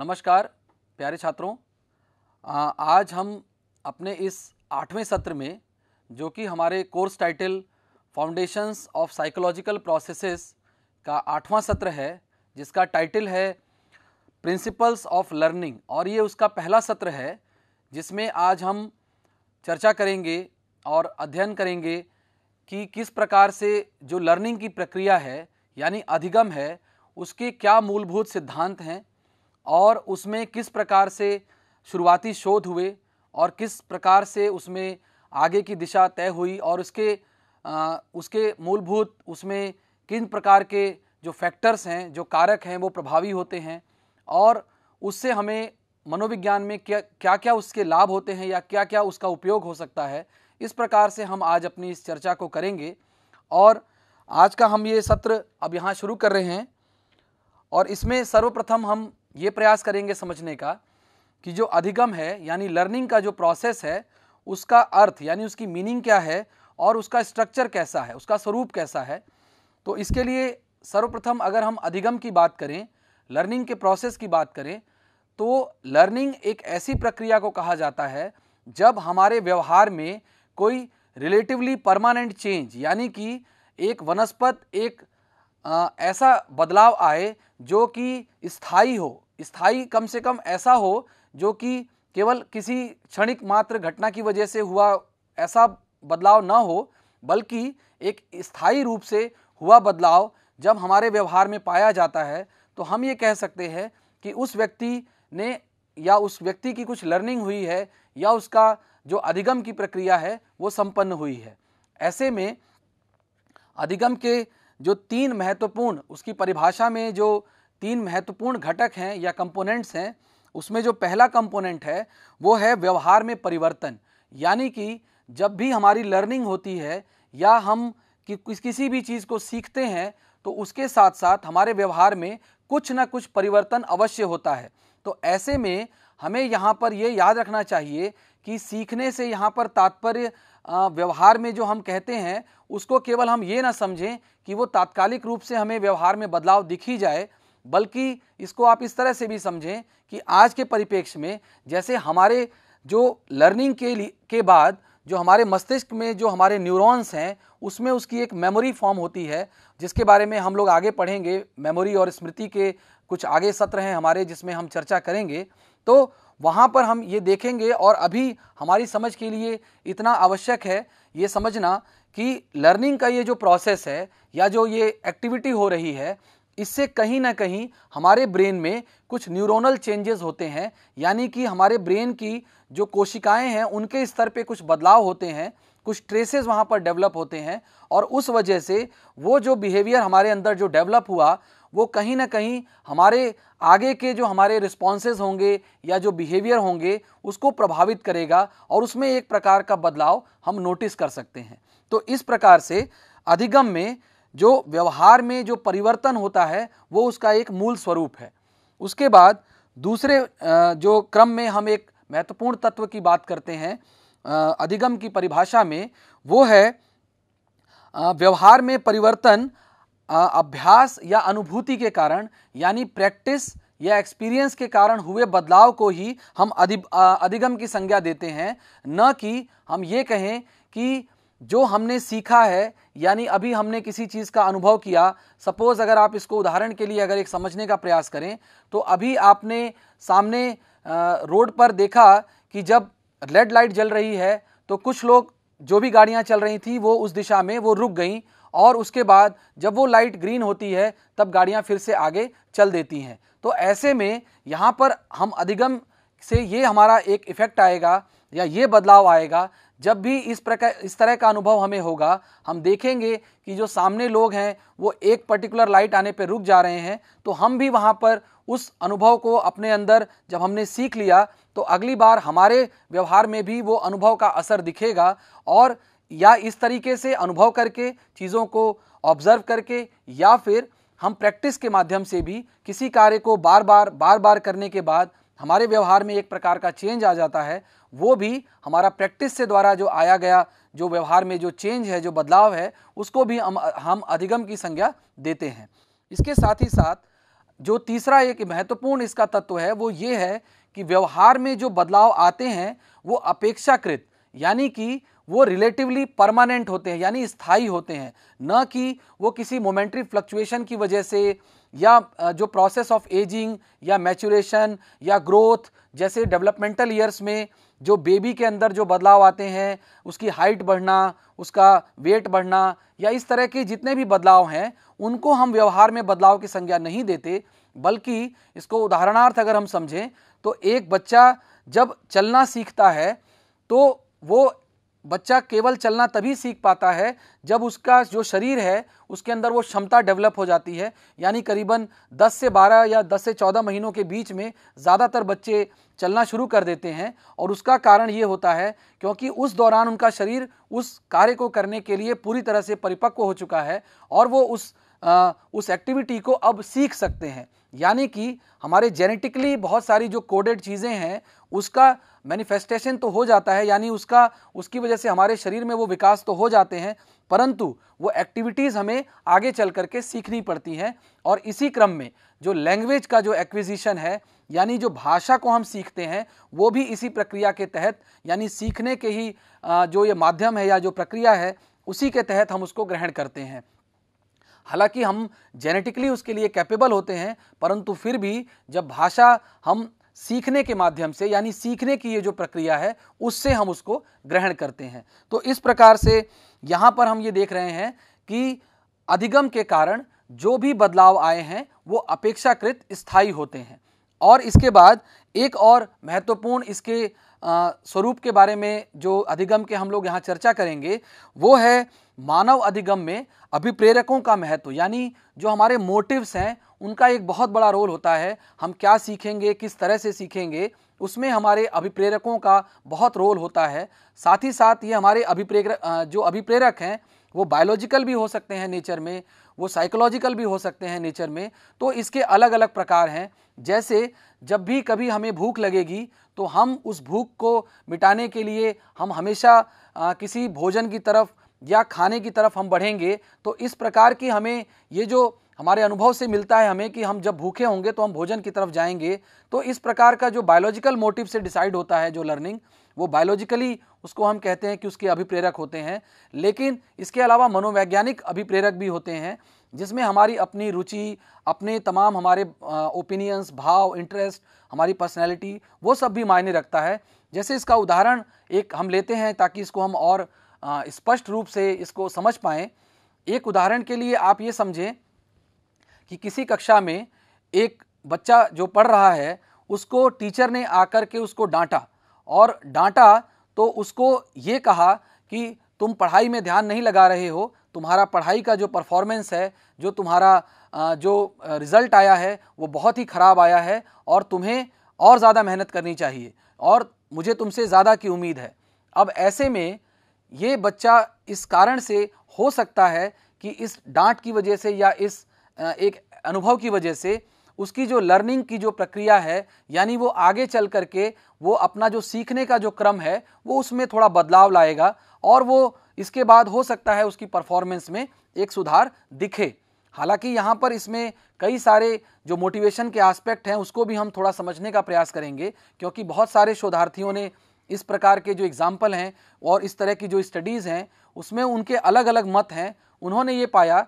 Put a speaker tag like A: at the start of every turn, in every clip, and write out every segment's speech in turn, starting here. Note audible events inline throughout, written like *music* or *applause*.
A: नमस्कार प्यारे छात्रों आज हम अपने इस आठवें सत्र में जो कि हमारे course title foundations of psychological processes का आठवां सत्र है जिसका टाइटल है प्रिंसिपल्स ऑफ लर्निंग और ये उसका पहला सत्र है जिसमें आज हम चर्चा करेंगे और अध्ययन करेंगे कि किस प्रकार से जो लर्निंग की प्रक्रिया है यानी अधिगम है उसके क्या मूलभूत सिद्धांत हैं और उसमें किस प्रकार से शुरुआती शोध हुए और किस प्रकार से उसमें आगे की दिशा तय हुई और उसके आ, उसके मूलभूत उसमें किन प्रकार के जो फैक्टर्स हैं जो कारक हैं वो प्रभावी होते हैं और उससे हमें मनोविज्ञान में क्या क्या क्या उसके लाभ होते हैं या क्या क्या उसका उपयोग हो सकता है इस प्रकार से हम आज अपनी इस चर्चा को करेंगे और आज का हम ये सत्र अब यहाँ शुरू कर रहे हैं और इसमें सर्वप्रथम हम ये प्रयास करेंगे समझने का कि जो अधिगम है यानी लर्निंग का जो प्रोसेस है उसका अर्थ यानी उसकी मीनिंग क्या है और उसका स्ट्रक्चर कैसा है उसका स्वरूप कैसा है तो इसके लिए सर्वप्रथम अगर हम अधिगम की बात करें लर्निंग के प्रोसेस की बात करें तो लर्निंग एक ऐसी प्रक्रिया को कहा जाता है जब हमारे व्यवहार में कोई रिलेटिवली परमानेंट चेंज यानी कि एक वनस्पत एक आ, ऐसा बदलाव आए जो कि स्थायी हो स्थाई कम से कम ऐसा हो जो कि केवल किसी क्षणिक मात्र घटना की वजह से हुआ ऐसा बदलाव ना हो बल्कि एक स्थायी रूप से हुआ बदलाव जब हमारे व्यवहार में पाया जाता है तो हम ये कह सकते हैं कि उस व्यक्ति ने या उस व्यक्ति की कुछ लर्निंग हुई है या उसका जो अधिगम की प्रक्रिया है वो संपन्न हुई है ऐसे में अधिगम के जो तीन महत्वपूर्ण उसकी परिभाषा में जो तीन महत्वपूर्ण घटक हैं या कंपोनेंट्स हैं उसमें जो पहला कंपोनेंट है वो है व्यवहार में परिवर्तन यानी कि जब भी हमारी लर्निंग होती है या हम कि किसी भी चीज़ को सीखते हैं तो उसके साथ साथ हमारे व्यवहार में कुछ ना कुछ परिवर्तन अवश्य होता है तो ऐसे में हमें यहाँ पर ये याद रखना चाहिए कि सीखने से यहाँ पर तात्पर्य व्यवहार में जो हम कहते हैं उसको केवल हम ये ना समझें कि वो तात्कालिक रूप से हमें व्यवहार में बदलाव दिख ही जाए बल्कि इसको आप इस तरह से भी समझें कि आज के परिप्रेक्ष्य में जैसे हमारे जो लर्निंग के के बाद जो हमारे मस्तिष्क में जो हमारे न्यूरॉन्स हैं उसमें उसकी एक मेमोरी फॉर्म होती है जिसके बारे में हम लोग आगे पढ़ेंगे मेमोरी और स्मृति के कुछ आगे सत्र हैं हमारे जिसमें हम चर्चा करेंगे तो वहाँ पर हम ये देखेंगे और अभी हमारी समझ के लिए इतना आवश्यक है ये समझना कि लर्निंग का ये जो प्रोसेस है या जो ये एक्टिविटी हो रही है इससे कहीं ना कहीं हमारे ब्रेन में कुछ न्यूरोनल चेंजेस होते हैं यानी कि हमारे ब्रेन की जो कोशिकाएं हैं उनके स्तर पे कुछ बदलाव होते हैं कुछ ट्रेसेस वहाँ पर डेवलप होते हैं और उस वजह से वो जो बिहेवियर हमारे अंदर जो डेवलप हुआ वो कहीं ना कहीं हमारे आगे के जो हमारे रिस्पॉन्सेज होंगे या जो बिहेवियर होंगे उसको प्रभावित करेगा और उसमें एक प्रकार का बदलाव हम नोटिस कर सकते हैं तो इस प्रकार से अधिगम में जो व्यवहार में जो परिवर्तन होता है वो उसका एक मूल स्वरूप है उसके बाद दूसरे जो क्रम में हम एक महत्वपूर्ण तत्व की बात करते हैं अधिगम की परिभाषा में वो है व्यवहार में परिवर्तन अभ्यास या अनुभूति के कारण यानी प्रैक्टिस या एक्सपीरियंस के कारण हुए बदलाव को ही हम अधि अधिगम की संज्ञा देते हैं न कि हम ये कहें कि जो हमने सीखा है यानी अभी हमने किसी चीज़ का अनुभव किया सपोज़ अगर आप इसको उदाहरण के लिए अगर एक समझने का प्रयास करें तो अभी आपने सामने रोड पर देखा कि जब रेड लाइट जल रही है तो कुछ लोग जो भी गाड़ियां चल रही थी वो उस दिशा में वो रुक गई और उसके बाद जब वो लाइट ग्रीन होती है तब गाड़ियाँ फिर से आगे चल देती हैं तो ऐसे में यहाँ पर हम अधिगम से ये हमारा एक इफ़ेक्ट आएगा या ये बदलाव आएगा जब भी इस प्रकार इस तरह का अनुभव हमें होगा हम देखेंगे कि जो सामने लोग हैं वो एक पर्टिकुलर लाइट आने पर रुक जा रहे हैं तो हम भी वहाँ पर उस अनुभव को अपने अंदर जब हमने सीख लिया तो अगली बार हमारे व्यवहार में भी वो अनुभव का असर दिखेगा और या इस तरीके से अनुभव करके चीज़ों को ऑब्जर्व करके या फिर हम प्रैक्टिस के माध्यम से भी किसी कार्य को बार बार बार बार करने के बाद हमारे व्यवहार में एक प्रकार का चेंज आ जाता है वो भी हमारा प्रैक्टिस से द्वारा जो आया गया जो व्यवहार में जो चेंज है जो बदलाव है उसको भी हम हम अधिगम की संज्ञा देते हैं इसके साथ ही साथ जो तीसरा एक महत्वपूर्ण इसका तत्व है वो ये है कि व्यवहार में जो बदलाव आते हैं वो अपेक्षाकृत यानी कि वो रिलेटिवली परमानेंट होते हैं यानी स्थायी होते हैं न कि वो किसी मोमेंट्री फ्लक्चुएशन की वजह से या जो प्रोसेस ऑफ एजिंग या मैचुरेशन या ग्रोथ जैसे डेवलपमेंटल ईयर्स में जो बेबी के अंदर जो बदलाव आते हैं उसकी हाइट बढ़ना उसका वेट बढ़ना या इस तरह के जितने भी बदलाव हैं उनको हम व्यवहार में बदलाव की संज्ञा नहीं देते बल्कि इसको उदाहरणार्थ अगर हम समझें तो एक बच्चा जब चलना सीखता है तो वो बच्चा केवल चलना तभी सीख पाता है जब उसका जो शरीर है उसके अंदर वो क्षमता डेवलप हो जाती है यानी करीबन 10 से 12 या 10 से 14 महीनों के बीच में ज़्यादातर बच्चे चलना शुरू कर देते हैं और उसका कारण ये होता है क्योंकि उस दौरान उनका शरीर उस कार्य को करने के लिए पूरी तरह से परिपक्व हो चुका है और वो उस आ, उस एक्टिविटी को अब सीख सकते हैं यानी कि हमारे जेनेटिकली बहुत सारी जो कोडेड चीज़ें हैं उसका मैनिफेस्टेशन तो हो जाता है यानी उसका उसकी वजह से हमारे शरीर में वो विकास तो हो जाते हैं परंतु वो एक्टिविटीज़ हमें आगे चल करके सीखनी पड़ती हैं और इसी क्रम में जो लैंग्वेज का जो एक्विजिशन है यानी जो भाषा को हम सीखते हैं वो भी इसी प्रक्रिया के तहत यानी सीखने के ही जो ये माध्यम है या जो प्रक्रिया है उसी के तहत हम उसको ग्रहण करते हैं हालांकि हम जेनेटिकली उसके लिए कैपेबल होते हैं परंतु फिर भी जब भाषा हम सीखने के माध्यम से यानी सीखने की ये जो प्रक्रिया है उससे हम उसको ग्रहण करते हैं तो इस प्रकार से यहाँ पर हम ये देख रहे हैं कि अधिगम के कारण जो भी बदलाव आए हैं वो अपेक्षाकृत स्थायी होते हैं और इसके बाद एक और महत्वपूर्ण इसके स्वरूप के बारे में जो अधिगम के हम लोग यहाँ चर्चा करेंगे वो है मानव अधिगम में अभिप्रेरकों का महत्व यानी जो हमारे मोटिव्स हैं उनका एक बहुत बड़ा रोल होता है हम क्या सीखेंगे किस तरह से सीखेंगे उसमें हमारे अभिप्रेरकों का बहुत रोल होता है साथ ही साथ ये हमारे अभिप्रेरक जो अभिप्रेरक हैं वो बायोलॉजिकल भी हो सकते हैं नेचर में वो साइकोलॉजिकल भी हो सकते हैं नेचर में तो इसके अलग अलग प्रकार हैं जैसे जब भी कभी हमें भूख लगेगी तो हम उस भूख को मिटाने के लिए हम हमेशा आ, किसी भोजन की तरफ या खाने की तरफ हम बढ़ेंगे तो इस प्रकार की हमें ये जो हमारे अनुभव से मिलता है हमें कि हम जब भूखे होंगे तो हम भोजन की तरफ जाएंगे तो इस प्रकार का जो बायोलॉजिकल मोटिव से डिसाइड होता है जो लर्निंग वो बायोलॉजिकली उसको हम कहते हैं कि उसके अभिप्रेरक होते हैं लेकिन इसके अलावा मनोवैज्ञानिक अभिप्रेरक भी होते हैं जिसमें हमारी अपनी रुचि अपने तमाम हमारे ओपिनियंस भाव इंटरेस्ट हमारी पर्सनैलिटी वो सब भी मायने रखता है जैसे इसका उदाहरण एक हम लेते हैं ताकि इसको हम और स्पष्ट रूप से इसको समझ पाएँ एक उदाहरण के लिए आप ये समझें कि किसी कक्षा में एक बच्चा जो पढ़ रहा है उसको टीचर ने आकर के उसको डांटा और डांटा तो उसको ये कहा कि तुम पढ़ाई में ध्यान नहीं लगा रहे हो तुम्हारा पढ़ाई का जो परफॉर्मेंस है जो तुम्हारा जो रिज़ल्ट आया है वो बहुत ही ख़राब आया है और तुम्हें और ज़्यादा मेहनत करनी चाहिए और मुझे तुमसे ज़्यादा की उम्मीद है अब ऐसे में ये बच्चा इस कारण से हो सकता है कि इस डांट की वजह से या इस एक अनुभव की वजह से उसकी जो लर्निंग की जो प्रक्रिया है यानी वो आगे चल करके वो अपना जो सीखने का जो क्रम है वो उसमें थोड़ा बदलाव लाएगा और वो इसके बाद हो सकता है उसकी परफॉर्मेंस में एक सुधार दिखे हालांकि यहाँ पर इसमें कई सारे जो मोटिवेशन के एस्पेक्ट हैं उसको भी हम थोड़ा समझने का प्रयास करेंगे क्योंकि बहुत सारे शोधार्थियों ने इस प्रकार के जो एग्ज़ाम्पल हैं और इस तरह की जो स्टडीज़ हैं उसमें उनके अलग अलग मत हैं उन्होंने ये पाया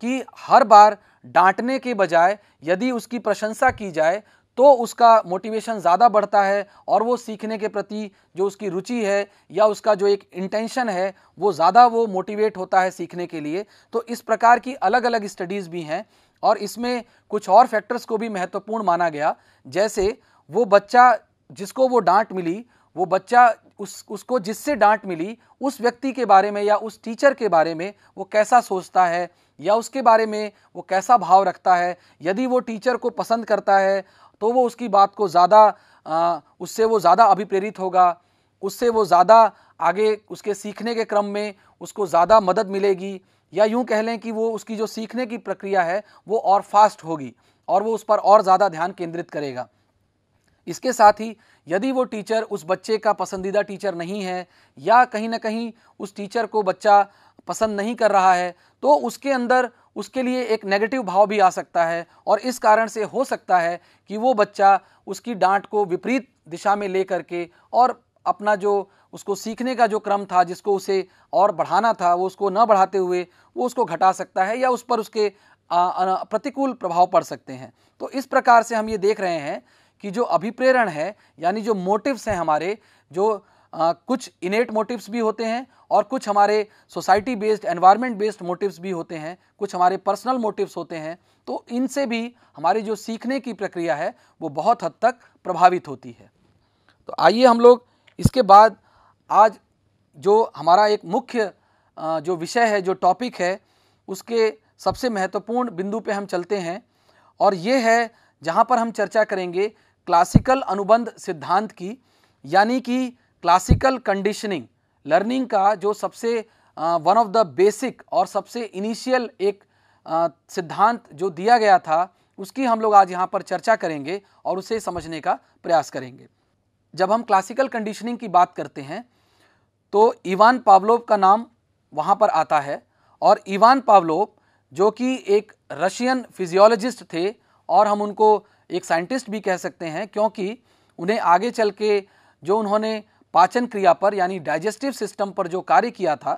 A: कि हर बार डांटने के बजाय यदि उसकी प्रशंसा की जाए तो उसका मोटिवेशन ज़्यादा बढ़ता है और वो सीखने के प्रति जो उसकी रुचि है या उसका जो एक इंटेंशन है वो ज़्यादा वो मोटिवेट होता है सीखने के लिए तो इस प्रकार की अलग अलग स्टडीज़ भी हैं और इसमें कुछ और फैक्टर्स को भी महत्वपूर्ण माना गया जैसे वो बच्चा जिसको वो डांट मिली वो बच्चा उस उसको जिससे डांट मिली उस व्यक्ति के बारे में या उस टीचर के बारे में वो कैसा सोचता है या उसके बारे में वो कैसा भाव रखता है यदि वो टीचर को पसंद करता है तो वो उसकी बात को ज़्यादा उससे वो ज़्यादा अभिप्रेरित होगा उससे वो ज़्यादा आगे उसके सीखने के क्रम में उसको ज़्यादा मदद मिलेगी या यूँ कह लें कि वो उसकी जो सीखने की प्रक्रिया है वो और फास्ट होगी और वो उस पर और ज़्यादा ध्यान केंद्रित करेगा इसके साथ ही यदि वो टीचर उस बच्चे का पसंदीदा टीचर नहीं है या कहीं ना कहीं उस टीचर को बच्चा पसंद नहीं कर रहा है तो उसके अंदर उसके लिए एक नेगेटिव भाव भी आ सकता है और इस कारण से हो सकता है कि वो बच्चा उसकी डांट को विपरीत दिशा में ले करके और अपना जो उसको सीखने का जो क्रम था जिसको उसे और बढ़ाना था वो उसको न बढ़ाते हुए वो उसको घटा सकता है या उस पर उसके प्रतिकूल प्रभाव पड़ सकते हैं तो इस प्रकार से हम ये देख रहे हैं कि जो अभिप्रेरण है यानी जो मोटिव्स हैं हमारे जो आ, कुछ इनेट मोटिव्स भी होते हैं और कुछ हमारे society based environment based motives भी होते हैं कुछ हमारे पर्सनल मोटिव्स होते हैं तो इनसे भी हमारी जो सीखने की प्रक्रिया है वो बहुत हद तक प्रभावित होती है तो आइए हम लोग इसके बाद आज जो हमारा एक मुख्य जो विषय है जो टॉपिक है उसके सबसे महत्वपूर्ण बिंदु पे हम चलते हैं और ये है जहाँ पर हम चर्चा करेंगे क्लासिकल अनुबंध सिद्धांत की यानी कि क्लासिकल कंडीशनिंग लर्निंग का जो सबसे वन ऑफ द बेसिक और सबसे इनिशियल एक सिद्धांत जो दिया गया था उसकी हम लोग आज यहाँ पर चर्चा करेंगे और उसे समझने का प्रयास करेंगे जब हम क्लासिकल कंडीशनिंग की बात करते हैं तो इवान पावलोव का नाम वहाँ पर आता है और इवान पावलोव जो कि एक रशियन फिजियोलॉजिस्ट थे और हम उनको एक साइंटिस्ट भी कह सकते हैं क्योंकि उन्हें आगे चल के जो उन्होंने पाचन क्रिया पर यानी डाइजेस्टिव सिस्टम पर जो कार्य किया था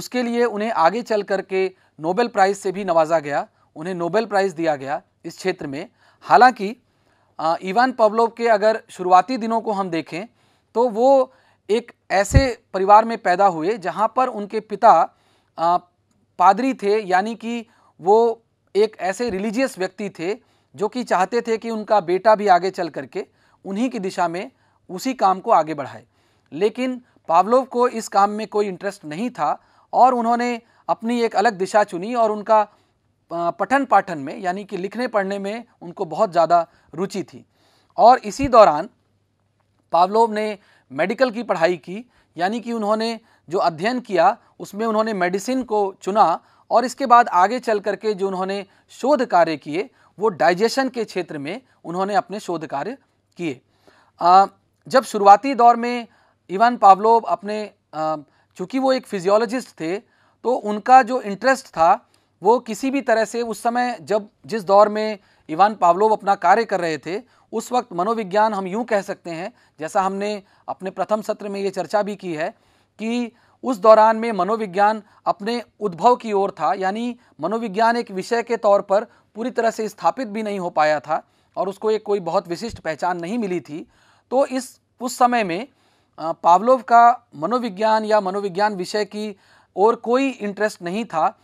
A: उसके लिए उन्हें आगे चल करके नोबेल प्राइज़ से भी नवाजा गया उन्हें नोबेल प्राइज़ दिया गया इस क्षेत्र में हालांकि इवान पवलोव के अगर शुरुआती दिनों को हम देखें तो वो एक ऐसे परिवार में पैदा हुए जहाँ पर उनके पिता पादरी थे यानी कि वो एक ऐसे रिलीजियस व्यक्ति थे जो कि चाहते थे कि उनका बेटा भी आगे चल करके उन्हीं की दिशा में उसी काम को आगे बढ़ाए लेकिन पावलोव को इस काम में कोई इंटरेस्ट नहीं था और उन्होंने अपनी एक अलग दिशा चुनी और उनका पठन पाठन में यानी कि लिखने पढ़ने में उनको बहुत ज़्यादा रुचि थी और इसी दौरान पावलोव ने मेडिकल की पढ़ाई की यानी कि उन्होंने जो अध्ययन किया उसमें उन्होंने मेडिसिन को चुना और इसके बाद आगे चल करके जो उन्होंने शोध कार्य किए वो डाइजेशन के क्षेत्र में उन्होंने अपने शोध कार्य किए जब शुरुआती दौर में इवान पावलोव अपने चूँकि वो एक फिजियोलॉजिस्ट थे तो उनका जो इंटरेस्ट था वो किसी भी तरह से उस समय जब जिस दौर में इवान पावलोव अपना कार्य कर रहे थे उस वक्त मनोविज्ञान हम यूँ कह सकते हैं जैसा हमने अपने प्रथम सत्र में ये चर्चा भी की है कि उस दौरान में मनोविज्ञान अपने उद्भव की ओर था यानी मनोविज्ञान एक विषय के तौर पर पूरी तरह से स्थापित भी नहीं हो पाया था और उसको एक कोई बहुत विशिष्ट पहचान नहीं मिली थी तो इस उस समय में पावलोव का मनोविज्ञान या मनोविज्ञान विषय की और कोई इंटरेस्ट नहीं था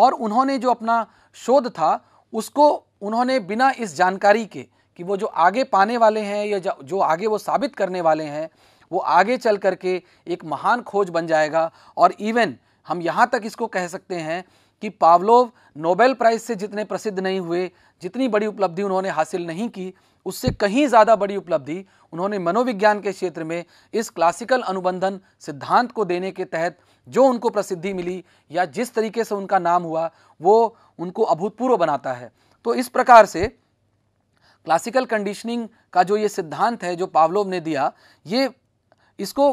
A: और उन्होंने जो अपना शोध था उसको उन्होंने बिना इस जानकारी के कि वो जो आगे पाने वाले हैं या जो आगे वो साबित करने वाले हैं वो आगे चल करके एक महान खोज बन जाएगा और इवन हम यहाँ तक इसको कह सकते हैं कि पावलोव नोबेल प्राइज़ से जितने प्रसिद्ध नहीं हुए जितनी बड़ी उपलब्धि उन्होंने हासिल नहीं की उससे कहीं ज़्यादा बड़ी उपलब्धि उन्होंने मनोविज्ञान के क्षेत्र में इस क्लासिकल अनुबंधन सिद्धांत को देने के तहत जो उनको प्रसिद्धि मिली या जिस तरीके से उनका नाम हुआ वो उनको अभूतपूर्व बनाता है तो इस प्रकार से क्लासिकल कंडीशनिंग का जो ये सिद्धांत है जो पावलोव ने दिया ये इसको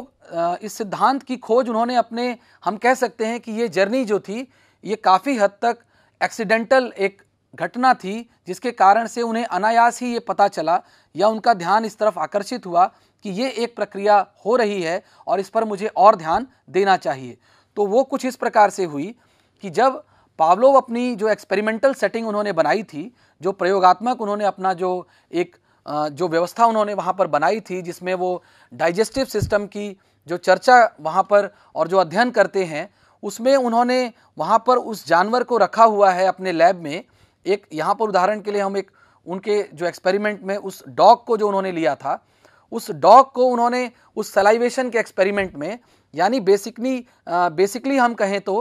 A: इस सिद्धांत की खोज उन्होंने अपने हम कह सकते हैं कि ये जर्नी जो थी ये काफ़ी हद तक एक्सीडेंटल एक घटना थी जिसके कारण से उन्हें अनायास ही ये पता चला या उनका ध्यान इस तरफ आकर्षित हुआ कि ये एक प्रक्रिया हो रही है और इस पर मुझे और ध्यान देना चाहिए तो वो कुछ इस प्रकार से हुई कि जब पावलोव अपनी जो एक्सपेरिमेंटल सेटिंग उन्होंने बनाई थी जो प्रयोगात्मक उन्होंने अपना जो एक जो व्यवस्था उन्होंने वहाँ पर बनाई थी जिसमें वो डाइजेस्टिव सिस्टम की जो चर्चा वहाँ पर और जो अध्ययन करते हैं उसमें उन्होंने वहाँ पर उस जानवर को रखा हुआ है अपने लैब में एक यहाँ पर उदाहरण के लिए हम एक उनके जो एक्सपेरिमेंट में उस डॉग को जो उन्होंने लिया था उस डॉग को उन्होंने उस सलाइवेशन के एक्सपेरिमेंट में यानी बेसिकली बेसिकली हम कहें तो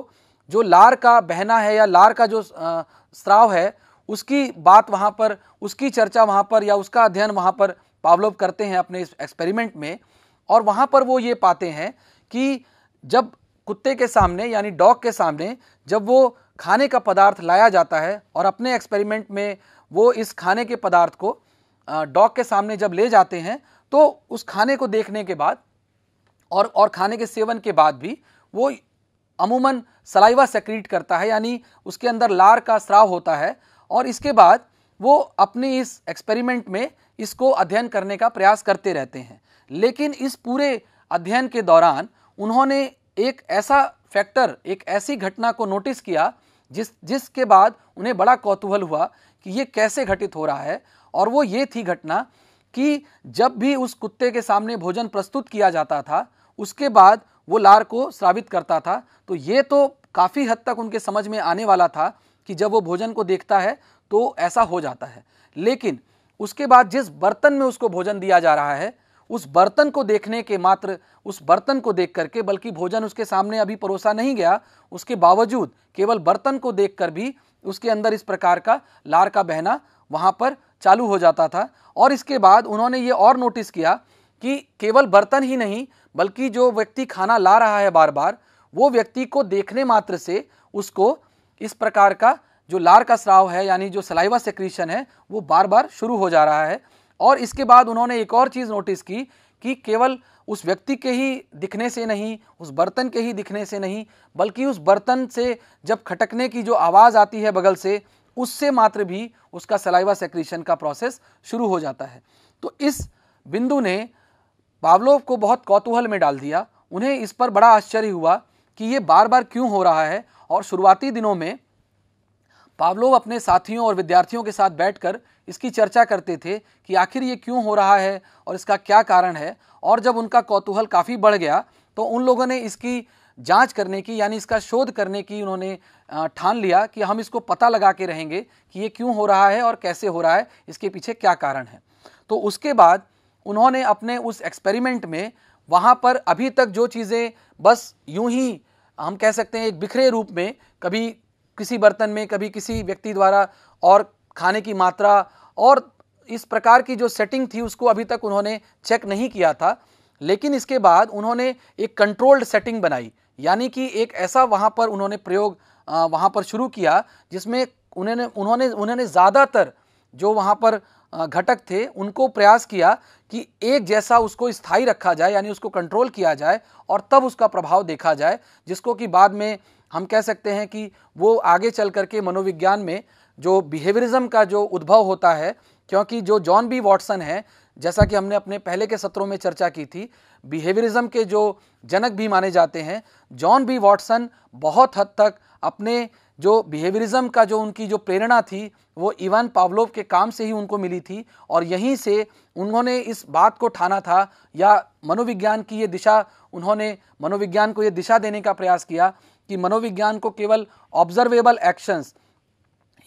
A: जो लार का बहना है या लार का जो स्राव है उसकी बात वहाँ पर उसकी चर्चा वहाँ पर या उसका अध्ययन वहाँ पर पावलोव करते हैं अपने इस एक्सपेरिमेंट में और वहाँ पर वो ये पाते हैं कि जब कुत्ते के सामने यानी डॉग के सामने जब वो खाने का पदार्थ लाया जाता है और अपने एक्सपेरिमेंट में वो इस खाने के पदार्थ को डॉग के सामने जब ले जाते हैं तो उस खाने को देखने के बाद और और खाने के सेवन के बाद भी वो अमूमन सलाइवा सेक्रीट करता है यानी उसके अंदर लार का स्राव होता है और इसके बाद वो अपने इस एक्सपेरिमेंट में इसको अध्ययन करने का प्रयास करते रहते हैं लेकिन इस पूरे अध्ययन के दौरान उन्होंने एक ऐसा फैक्टर एक ऐसी घटना को नोटिस किया जिस जिसके बाद उन्हें बड़ा कौतूहल हुआ कि ये कैसे घटित हो रहा है और वो ये थी घटना कि जब भी उस कुत्ते के सामने भोजन प्रस्तुत किया जाता था उसके बाद वो लार को श्रावित करता था तो ये तो काफ़ी हद तक उनके समझ में आने वाला था कि जब वो भोजन को देखता है तो ऐसा हो जाता है लेकिन उसके बाद जिस बर्तन में उसको भोजन दिया जा रहा है उस बर्तन को देखने के मात्र उस बर्तन को देख करके बल्कि भोजन उसके सामने अभी परोसा नहीं गया उसके बावजूद केवल बर्तन को कर भी उसके अंदर इस प्रकार का लार का बहना वहाँ पर चालू हो जाता था और इसके बाद उन्होंने ये और नोटिस किया कि केवल बर्तन ही नहीं बल्कि जो व्यक्ति खाना ला रहा है बार बार वो व्यक्ति को देखने मात्र से उसको इस प्रकार का जो लार का स्राव है यानी जो सलाइवा सेक्रीशन है वो बार बार शुरू हो जा रहा है और इसके बाद उन्होंने एक और चीज़ नोटिस की कि केवल उस व्यक्ति के ही दिखने से नहीं उस बर्तन के ही दिखने से नहीं बल्कि उस बर्तन से जब खटकने की जो आवाज़ आती है बगल से उससे मात्र भी उसका सलाइवा सेक्रीशन का प्रोसेस शुरू हो जाता है तो इस बिंदु ने पावलोव को बहुत कौतूहल में डाल दिया उन्हें इस पर बड़ा आश्चर्य हुआ कि ये बार बार क्यों हो रहा है और शुरुआती दिनों में पावलोव अपने साथियों और विद्यार्थियों के साथ बैठकर इसकी चर्चा करते थे कि आखिर ये क्यों हो रहा है और इसका क्या कारण है और जब उनका कौतूहल काफ़ी बढ़ गया तो उन लोगों ने इसकी जांच करने की यानी इसका शोध करने की उन्होंने ठान लिया कि हम इसको पता लगा के रहेंगे कि ये क्यों हो रहा है और कैसे हो रहा है इसके पीछे क्या कारण है तो उसके बाद उन्होंने अपने उस एक्सपेरिमेंट में वहाँ पर अभी तक जो चीज़ें बस यूं ही हम कह सकते हैं एक बिखरे रूप में कभी किसी बर्तन में कभी किसी व्यक्ति द्वारा और खाने की मात्रा और इस प्रकार की जो सेटिंग थी उसको अभी तक उन्होंने चेक नहीं किया था लेकिन इसके बाद उन्होंने एक कंट्रोल्ड सेटिंग बनाई यानी कि एक ऐसा वहाँ पर उन्होंने प्रयोग वहाँ पर शुरू किया जिसमें उन्होंने उन्होंने उन्होंने ज़्यादातर जो वहाँ पर घटक थे उनको प्रयास किया कि एक जैसा उसको स्थायी रखा जाए यानी उसको कंट्रोल किया जाए और तब उसका प्रभाव देखा जाए जिसको कि बाद में हम कह सकते हैं कि वो आगे चल करके मनोविज्ञान में जो बिहेवियरिज्म का जो उद्भव होता है क्योंकि जो जॉन बी वॉटसन है जैसा कि हमने अपने पहले के सत्रों में चर्चा की थी बिहेवियरिज्म के जो जनक भी माने जाते हैं जॉन बी वॉटसन बहुत हद तक अपने जो बिहेवियरिज्म का जो उनकी जो प्रेरणा थी वो इवान पावलोव के काम से ही उनको मिली थी और यहीं से उन्होंने इस बात को ठाना था या मनोविज्ञान की ये दिशा उन्होंने मनोविज्ञान को ये दिशा देने का प्रयास किया कि मनोविज्ञान को केवल ऑब्जर्वेबल एक्शंस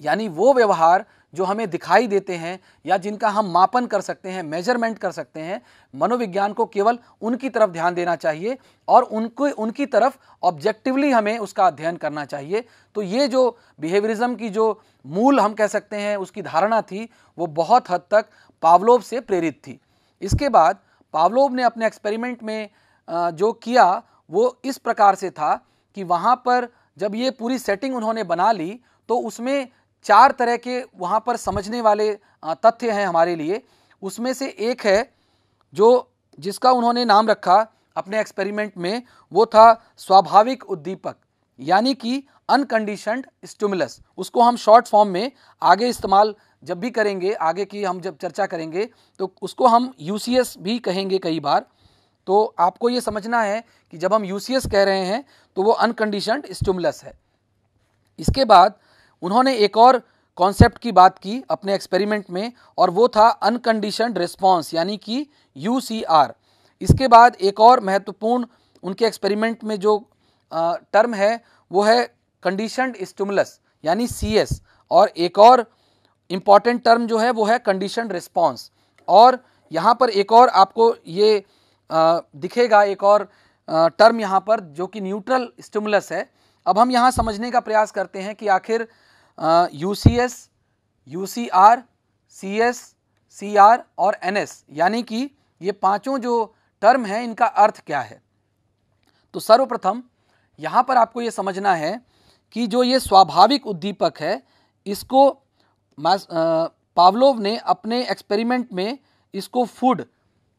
A: यानी वो व्यवहार जो हमें दिखाई देते हैं या जिनका हम मापन कर सकते हैं मेजरमेंट कर सकते हैं मनोविज्ञान को केवल उनकी तरफ ध्यान देना चाहिए और उनको उनकी तरफ ऑब्जेक्टिवली हमें उसका अध्ययन करना चाहिए तो ये जो बिहेवियरिज्म की जो मूल हम कह सकते हैं उसकी धारणा थी वो बहुत हद तक पावलोव से प्रेरित थी इसके बाद पावलोव ने अपने एक्सपेरिमेंट में जो किया वो इस प्रकार से था कि वहाँ पर जब ये पूरी सेटिंग उन्होंने बना ली तो उसमें चार तरह के वहाँ पर समझने वाले तथ्य हैं हमारे लिए उसमें से एक है जो जिसका उन्होंने नाम रखा अपने एक्सपेरिमेंट में वो था स्वाभाविक उद्दीपक यानी कि अनकंडीशनड स्टिमुलस उसको हम शॉर्ट फॉर्म में आगे इस्तेमाल जब भी करेंगे आगे की हम जब चर्चा करेंगे तो उसको हम यू भी कहेंगे कई बार तो आपको ये समझना है कि जब हम यू कह रहे हैं तो वो अनकंडीशनड स्टिमुलस है इसके बाद उन्होंने एक और कॉन्सेप्ट की बात की अपने एक्सपेरिमेंट में और वो था अनकंडीशनड रिस्पॉन्स यानी कि यू इसके बाद एक और महत्वपूर्ण उनके एक्सपेरिमेंट में जो टर्म है वो है कंडीशनड स्टिमुलस यानी सी और एक और इम्पॉर्टेंट टर्म जो है वो है कंडीशन रिस्पॉन्स और यहाँ पर एक और आपको ये आ, दिखेगा एक और टर्म यहाँ पर जो कि न्यूट्रल स्टिमुलस है अब हम यहाँ समझने का प्रयास करते हैं कि आखिर U C S U C R C S C R और एन एस यानी कि ये पाँचों जो टर्म हैं इनका अर्थ क्या है तो सर्वप्रथम यहाँ पर आपको ये समझना है कि जो ये स्वाभाविक उद्दीपक है इसको पावलोव ने अपने एक्सपेरिमेंट में इसको फूड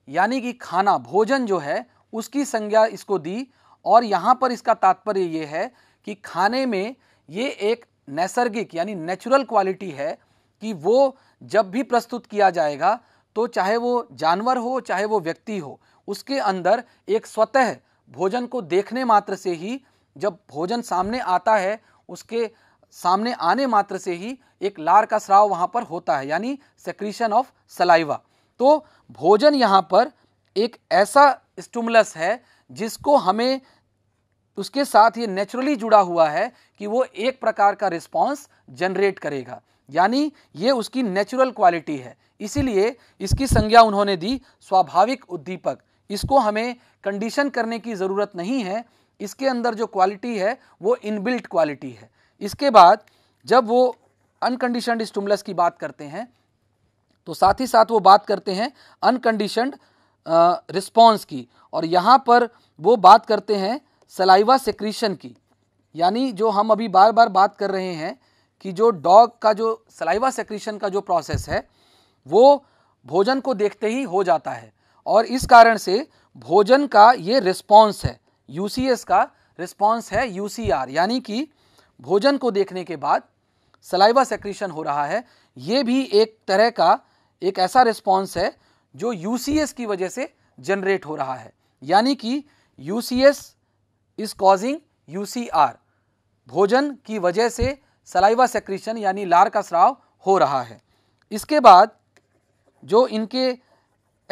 A: यानी कि खाना भोजन जो है उसकी संज्ञा इसको दी और यहाँ पर इसका तात्पर्य ये है कि खाने में ये एक नैसर्गिक यानी नेचुरल क्वालिटी है कि वो जब भी प्रस्तुत किया जाएगा तो चाहे वो जानवर हो चाहे वो व्यक्ति हो उसके अंदर एक स्वतः भोजन को देखने मात्र से ही जब भोजन सामने आता है उसके सामने आने मात्र से ही एक लार का स्राव वहाँ पर होता है यानी सेक्रीशन ऑफ सलाइवा तो भोजन यहाँ पर एक ऐसा स्टूमलस है जिसको हमें उसके साथ ये नेचुरली जुड़ा हुआ है कि वो एक प्रकार का रिस्पॉन्स जनरेट करेगा यानी ये उसकी नेचुरल क्वालिटी है इसीलिए इसकी संज्ञा उन्होंने दी स्वाभाविक उद्दीपक इसको हमें कंडीशन करने की ज़रूरत नहीं है इसके अंदर जो क्वालिटी है वो इनबिल्ट क्वालिटी है इसके बाद जब वो अनकंडीशनड स्टूमलस की बात करते हैं तो साथ ही साथ वो बात करते हैं अनकंडीशनड रिस्पॉन्स की और यहाँ पर वो बात करते हैं सलाइवा सेक्रीशन की यानी जो हम अभी बार बार बात कर रहे हैं कि जो डॉग का जो सलाइवा सेक्रीशन का जो प्रोसेस है वो भोजन को देखते ही हो जाता है और इस कारण से भोजन का ये रिस्पॉन्स है यूसीएस का रिस्पॉन्स है यूसीआर यानी कि भोजन को देखने के बाद सलाइवा सेक्रीशन हो रहा है ये भी एक तरह का एक ऐसा रिस्पॉन्स है जो यू की वजह से जनरेट हो रहा है यानी कि U C S is causing U भोजन की वजह से सलाइवा सेक्रीशन यानी लार का स्राव हो रहा है इसके बाद जो इनके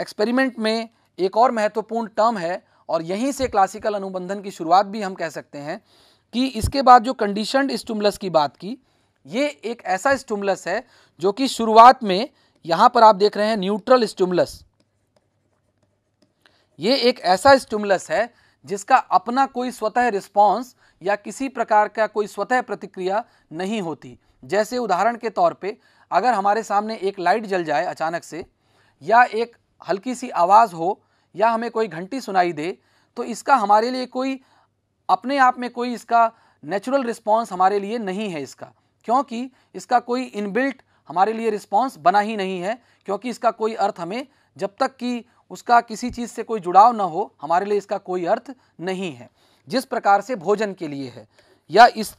A: एक्सपेरिमेंट में एक और महत्वपूर्ण टर्म है और यहीं से क्लासिकल अनुबंधन की शुरुआत भी हम कह सकते हैं कि इसके बाद जो कंडीशनड स्टूमलस की बात की ये एक ऐसा स्टूमलस है जो कि शुरुआत में यहां पर आप देख रहे हैं न्यूट्रल स्टिमुलस ये एक ऐसा स्टिमुलस है जिसका अपना कोई स्वतः रिस्पॉन्स या किसी प्रकार का कोई स्वतः प्रतिक्रिया नहीं होती जैसे उदाहरण के तौर पे अगर हमारे सामने एक लाइट जल जाए अचानक से या एक हल्की सी आवाज़ हो या हमें कोई घंटी सुनाई दे तो इसका हमारे लिए कोई अपने आप में कोई इसका नेचुरल रिस्पॉन्स हमारे लिए नहीं है इसका क्योंकि इसका कोई इनबिल्ट हमारे लिए रिस्पॉन्स बना ही नहीं है क्योंकि इसका कोई अर्थ हमें जब तक कि उसका किसी चीज़ से कोई जुड़ाव ना हो हमारे लिए इसका कोई अर्थ नहीं है जिस प्रकार से भोजन के लिए है या इस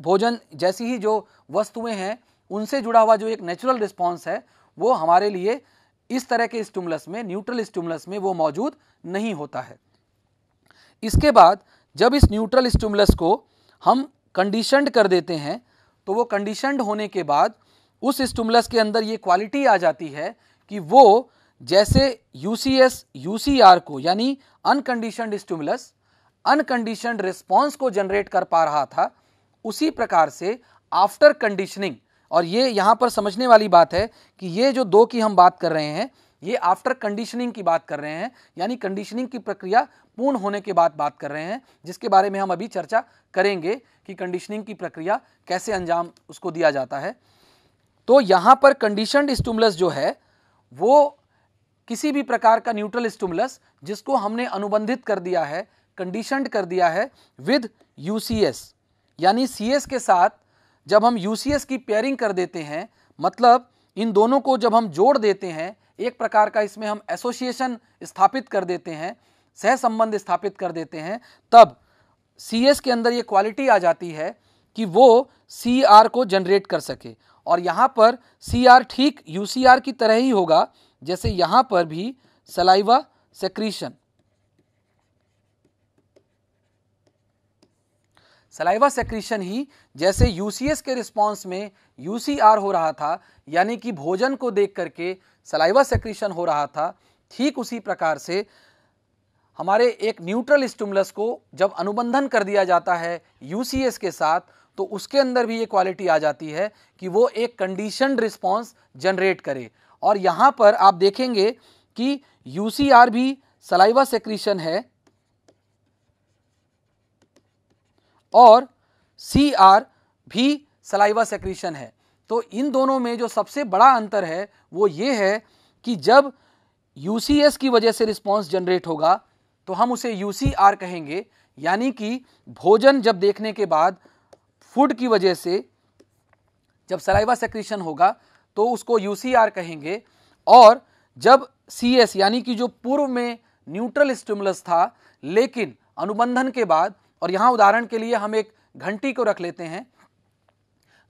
A: भोजन जैसी ही जो वस्तुएं हैं उनसे जुड़ा हुआ जो एक नेचुरल रिस्पॉन्स है वो हमारे लिए इस तरह के स्टूमलस में न्यूट्रल स्टूमलस में वो मौजूद नहीं होता है इसके बाद जब इस न्यूट्रल स्टूमलस को हम कंडीशनड कर देते हैं तो वो कंडीशनड होने के बाद उस स्टूमलस के अंदर ये क्वालिटी आ जाती है कि वो जैसे U C S U C R को यानी अनकंडीशनड स्टूमुलस अनकंडीशनड रिस्पॉन्स को जनरेट कर पा रहा था उसी प्रकार से आफ्टर कंडीशनिंग और ये यहाँ पर समझने वाली बात है कि ये जो दो की हम बात कर रहे हैं ये आफ्टर कंडीशनिंग की बात कर रहे हैं यानी कंडीशनिंग की प्रक्रिया पूर्ण होने के बाद बात कर रहे हैं जिसके बारे में हम अभी चर्चा करेंगे कि कंडीशनिंग की प्रक्रिया कैसे अंजाम उसको दिया जाता है तो यहाँ पर कंडीशनड स्टूमलस जो है वो किसी भी प्रकार का न्यूट्रल स्टूमलस जिसको हमने अनुबंधित कर दिया है कंडीशनड कर दिया है विद यू यानी सी के साथ जब हम यू की पेयरिंग कर देते हैं मतलब इन दोनों को जब हम जोड़ देते हैं एक प्रकार का इसमें हम एसोसिएशन स्थापित कर देते हैं सह संबंध स्थापित कर देते हैं तब सी के अंदर ये क्वालिटी आ जाती है कि वो सी को जनरेट कर सके और यहाँ पर सी आर ठीक यू सी आर की तरह ही होगा जैसे यहाँ पर भी सलाइवा सेक्रीशन सलाइवा सेक्रीशन ही जैसे यूसीएस के रिस्पॉन्स में यूसीआर हो रहा था यानी कि भोजन को देख करके सलाइवा सेक्रीशन हो रहा था ठीक उसी प्रकार से हमारे एक न्यूट्रल स्टूमलस को जब अनुबंधन कर दिया जाता है यूसीएस के साथ तो उसके अंदर भी ये क्वालिटी आ जाती है कि वो एक कंडीशन रिस्पॉन्स जनरेट करे और यहाँ पर आप देखेंगे कि यू भी सलाइवा सेक्रीशन है और सी आर भी सलाइवा सेक्रीशन है तो इन दोनों में जो सबसे बड़ा अंतर है वो ये है कि जब यू की वजह से रिस्पॉन्स जनरेट होगा तो हम उसे यू कहेंगे यानी कि भोजन जब देखने के बाद फूड की वजह से जब सलाइवा सेक्रीशन होगा तो उसको यू कहेंगे और जब सी एस यानी कि जो पूर्व में न्यूट्रल स्टिमुलस था लेकिन अनुबंधन के बाद और यहाँ उदाहरण के लिए हम एक घंटी को रख लेते हैं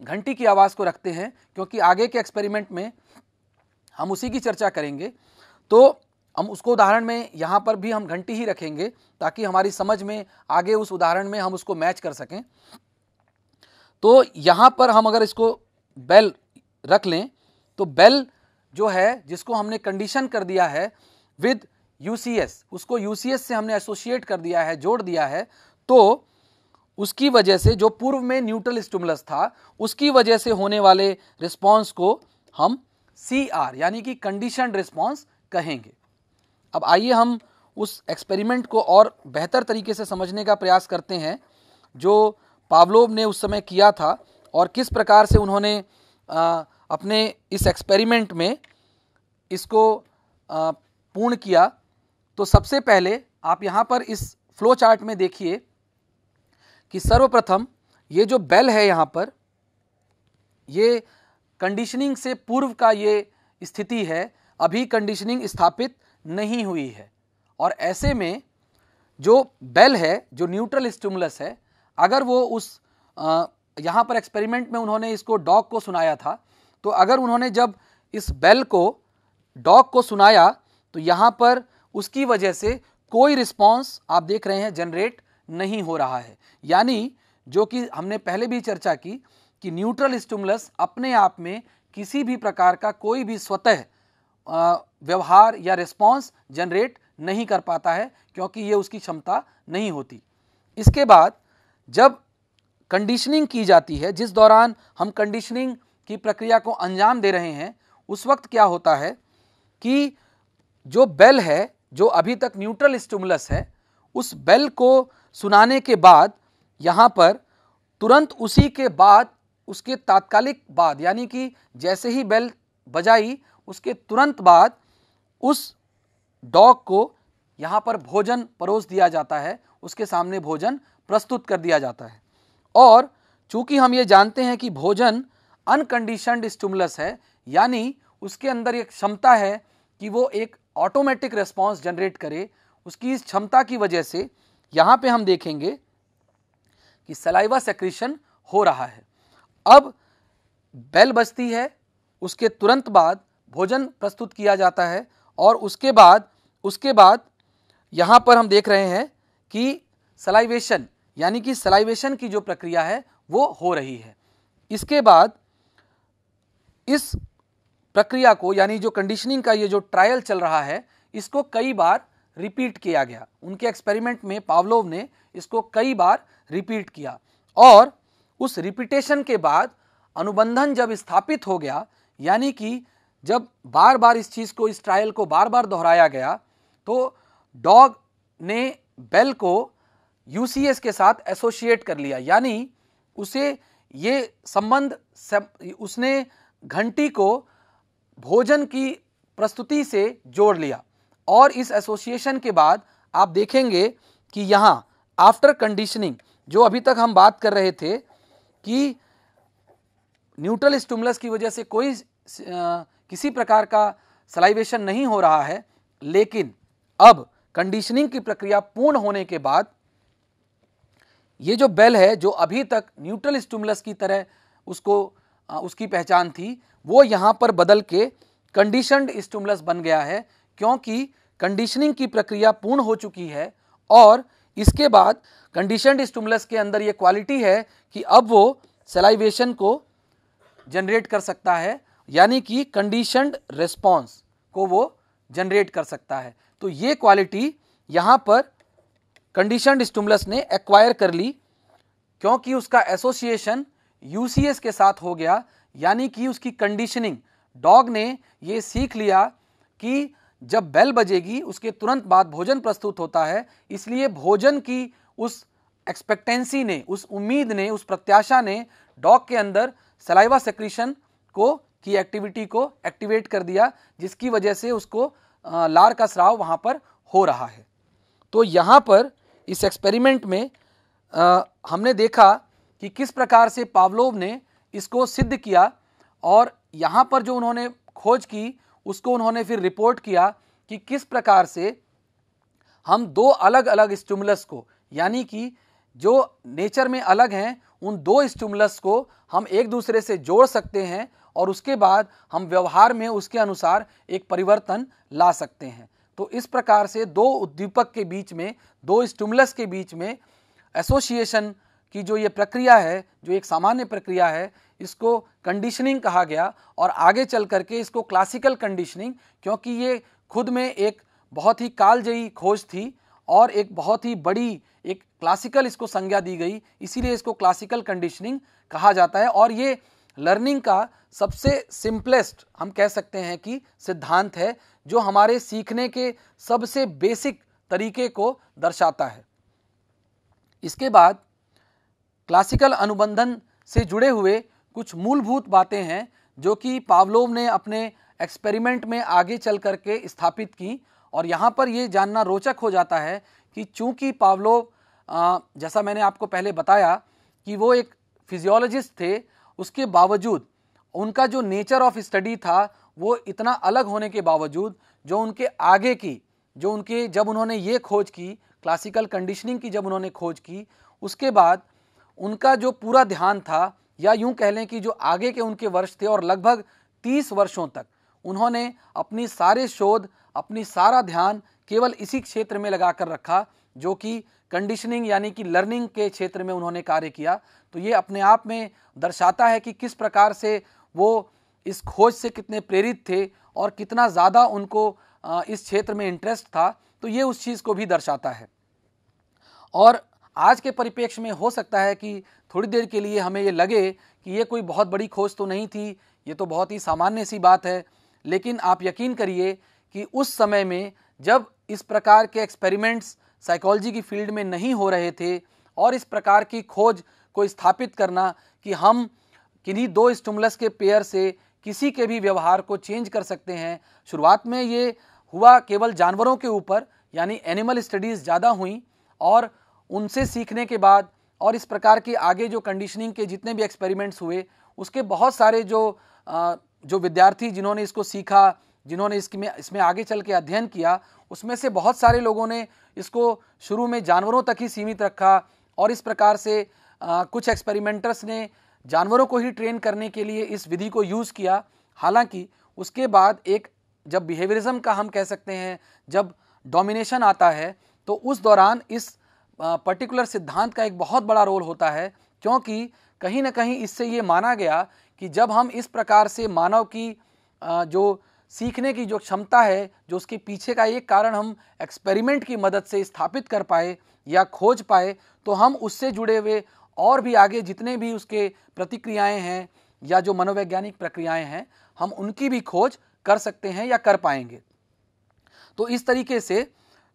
A: घंटी की आवाज़ को रखते हैं क्योंकि आगे के एक्सपेरिमेंट में हम उसी की चर्चा करेंगे तो हम उसको उदाहरण में यहाँ पर भी हम घंटी ही रखेंगे ताकि हमारी समझ में आगे उस उदाहरण में हम उसको मैच कर सकें तो यहाँ पर हम अगर इसको बेल रख लें तो बेल जो है जिसको हमने कंडीशन कर दिया है विद यूसीएस उसको यूसीएस से हमने एसोसिएट कर दिया है जोड़ दिया है तो उसकी वजह से जो पूर्व में न्यूट्रल स्टिमुलस था उसकी वजह से होने वाले रिस्पॉन्स को हम सी आर यानी कि कंडीशन रिस्पॉन्स कहेंगे अब आइए हम उस एक्सपेरिमेंट को और बेहतर तरीके से समझने का प्रयास करते हैं जो पावलोव ने उस समय किया था और किस प्रकार से उन्होंने अपने इस एक्सपेरिमेंट में इसको पूर्ण किया तो सबसे पहले आप यहाँ पर इस फ्लो चार्ट में देखिए कि सर्वप्रथम ये जो बेल है यहाँ पर ये कंडीशनिंग से पूर्व का ये स्थिति है अभी कंडीशनिंग स्थापित नहीं हुई है और ऐसे में जो बेल है जो न्यूट्रल स्टिमुलस है अगर वो उस यहाँ पर एक्सपेरिमेंट में उन्होंने इसको डॉग को सुनाया था तो अगर उन्होंने जब इस बेल को डॉग को सुनाया तो यहाँ पर उसकी वजह से कोई रिस्पॉन्स आप देख रहे हैं जनरेट नहीं हो रहा है यानी जो कि हमने पहले भी चर्चा की कि न्यूट्रल स्टिमुलस अपने आप में किसी भी प्रकार का कोई भी स्वतः व्यवहार या रिस्पॉन्स जनरेट नहीं कर पाता है क्योंकि ये उसकी क्षमता नहीं होती इसके बाद जब कंडीशनिंग की जाती है जिस दौरान हम कंडीशनिंग की प्रक्रिया को अंजाम दे रहे हैं उस वक्त क्या होता है कि जो बेल है जो अभी तक न्यूट्रल स्टिमुलस है उस बेल को सुनाने के बाद यहाँ पर तुरंत उसी के बाद उसके तात्कालिक बाद यानी कि जैसे ही बेल बजाई उसके तुरंत बाद उस डॉग को यहाँ पर भोजन परोस दिया जाता है उसके सामने भोजन प्रस्तुत कर दिया जाता है और चूंकि हम ये जानते हैं कि भोजन अनकंडीशनड स्टूमलस है यानी उसके अंदर एक क्षमता है कि वो एक ऑटोमेटिक रिस्पॉन्स जनरेट करे उसकी इस क्षमता की वजह से यहाँ पे हम देखेंगे कि सलाइवा सेक्रीशन हो रहा है अब बेल बजती है उसके तुरंत बाद भोजन प्रस्तुत किया जाता है और उसके बाद उसके बाद यहाँ पर हम देख रहे हैं कि सलाइवेशन यानी कि सलाइवेशन की जो प्रक्रिया है वो हो रही है इसके बाद इस प्रक्रिया को यानी जो कंडीशनिंग का ये जो ट्रायल चल रहा है इसको कई बार रिपीट किया गया उनके एक्सपेरिमेंट में पावलोव ने इसको कई बार रिपीट किया और उस रिपीटेशन के बाद अनुबंधन जब स्थापित हो गया यानी कि जब बार बार इस चीज़ को इस ट्रायल को बार बार दोहराया गया तो डॉग ने बेल को यू के साथ एसोशिएट कर लिया यानी उसे ये संबंध उसने घंटी को भोजन की प्रस्तुति से जोड़ लिया और इस एसोसिएशन के बाद आप देखेंगे कि यहाँ आफ्टर कंडीशनिंग जो अभी तक हम बात कर रहे थे कि न्यूट्रल स्टूमलस की वजह से कोई किसी प्रकार का सलाइवेशन नहीं हो रहा है लेकिन अब कंडीशनिंग की प्रक्रिया पूर्ण होने के बाद ये जो बेल है जो अभी तक न्यूट्रल स्टूमुलस की तरह उसको उसकी पहचान थी वो यहाँ पर बदल के कंडीशनड स्टूमुलस बन गया है क्योंकि कंडीशनिंग की प्रक्रिया पूर्ण हो चुकी है और इसके बाद कंडीशनड स्टूमुलस के अंदर ये क्वालिटी है कि अब वो सेलाइवेशन को जनरेट कर सकता है यानी कि कंडीशनड रिस्पॉन्स को वो जनरेट कर सकता है तो ये क्वालिटी यहाँ पर कंडीशन स्टूमलस ने एक्वायर कर ली क्योंकि उसका एसोसिएशन यूसीएस के साथ हो गया यानी कि उसकी कंडीशनिंग डॉग ने ये सीख लिया कि जब बेल बजेगी उसके तुरंत बाद भोजन प्रस्तुत होता है इसलिए भोजन की उस एक्सपेक्टेंसी ने उस उम्मीद ने उस प्रत्याशा ने डॉग के अंदर सलाइवा सेक्रीशन को की एक्टिविटी को एक्टिवेट कर दिया जिसकी वजह से उसको लार का स्राव वहाँ पर हो रहा है तो यहाँ पर इस एक्सपेरिमेंट में आ, हमने देखा कि किस प्रकार से पावलोव ने इसको सिद्ध किया और यहाँ पर जो उन्होंने खोज की उसको उन्होंने फिर रिपोर्ट किया कि किस प्रकार से हम दो अलग अलग स्टूमुलस को यानी कि जो नेचर में अलग हैं उन दो स्टूमुलस को हम एक दूसरे से जोड़ सकते हैं और उसके बाद हम व्यवहार में उसके अनुसार एक परिवर्तन ला सकते हैं तो इस प्रकार से दो उद्दीपक के बीच में दो स्टूमुलस के बीच में एसोसिएशन की जो ये प्रक्रिया है जो एक सामान्य प्रक्रिया है इसको कंडीशनिंग कहा गया और आगे चल करके इसको क्लासिकल कंडीशनिंग क्योंकि ये खुद में एक बहुत ही कालजयी खोज थी और एक बहुत ही बड़ी एक क्लासिकल इसको संज्ञा दी गई इसीलिए इसको क्लासिकल कंडीशनिंग कहा जाता है और ये लर्निंग का सबसे सिंपलेस्ट हम कह सकते हैं कि सिद्धांत है जो हमारे सीखने के सबसे बेसिक तरीके को दर्शाता है इसके बाद क्लासिकल अनुबंधन से जुड़े हुए कुछ मूलभूत बातें हैं जो कि पावलोव ने अपने एक्सपेरिमेंट में आगे चल करके स्थापित की और यहाँ पर ये जानना रोचक हो जाता है कि चूंकि पावलोव जैसा मैंने आपको पहले बताया कि वो एक फिजियोलॉजिस्ट थे उसके बावजूद उनका जो नेचर ऑफ स्टडी था वो इतना अलग होने के बावजूद जो उनके आगे की जो उनके जब उन्होंने ये खोज की क्लासिकल कंडीशनिंग की जब उन्होंने खोज की उसके बाद उनका जो पूरा ध्यान था या यूं कह लें कि जो आगे के उनके वर्ष थे और लगभग तीस वर्षों तक उन्होंने अपनी सारे शोध अपनी सारा ध्यान केवल इसी क्षेत्र में लगा कर रखा जो कि कंडीशनिंग यानी कि लर्निंग के क्षेत्र में उन्होंने कार्य किया तो ये अपने आप में दर्शाता है कि किस प्रकार से वो इस खोज से कितने प्रेरित थे और कितना ज़्यादा उनको इस क्षेत्र में इंटरेस्ट था तो ये उस चीज़ को भी दर्शाता है और आज के परिप्रेक्ष्य में हो सकता है कि थोड़ी देर के लिए हमें ये लगे कि ये कोई बहुत बड़ी खोज तो नहीं थी ये तो बहुत ही सामान्य सी बात है लेकिन आप यकीन करिए कि उस समय में जब इस प्रकार के एक्सपेरिमेंट्स साइकोलॉजी की फील्ड में नहीं हो रहे थे और इस प्रकार की खोज को स्थापित करना कि हम किन्हीं दो स्टूमलस के पेयर से किसी के भी व्यवहार को चेंज कर सकते हैं शुरुआत में ये हुआ केवल जानवरों के ऊपर यानी एनिमल स्टडीज़ ज़्यादा हुई और उनसे सीखने के बाद और इस प्रकार के आगे जो कंडीशनिंग के जितने भी एक्सपेरिमेंट्स हुए उसके बहुत सारे जो जो विद्यार्थी जिन्होंने इसको सीखा जिन्होंने इसमें इसमें आगे चल के अध्ययन किया उसमें से बहुत सारे लोगों ने इसको शुरू में जानवरों तक ही सीमित रखा और इस प्रकार से आ, कुछ एक्सपेरिमेंटर्स ने जानवरों को ही ट्रेन करने के लिए इस विधि को यूज़ किया हालांकि उसके बाद एक जब बिहेवियरिज्म का हम कह सकते हैं जब डोमिनेशन आता है तो उस दौरान इस पर्टिकुलर सिद्धांत का एक बहुत बड़ा रोल होता है क्योंकि कहीं ना कहीं इससे ये माना गया कि जब हम इस प्रकार से मानव की जो सीखने की जो क्षमता है जो उसके पीछे का एक कारण हम एक्सपेरिमेंट की मदद से स्थापित कर पाए या खोज पाए तो हम उससे जुड़े हुए और भी आगे जितने भी उसके प्रतिक्रियाएं हैं या जो मनोवैज्ञानिक प्रक्रियाएं हैं हम उनकी भी खोज कर सकते हैं या कर पाएंगे तो इस तरीके से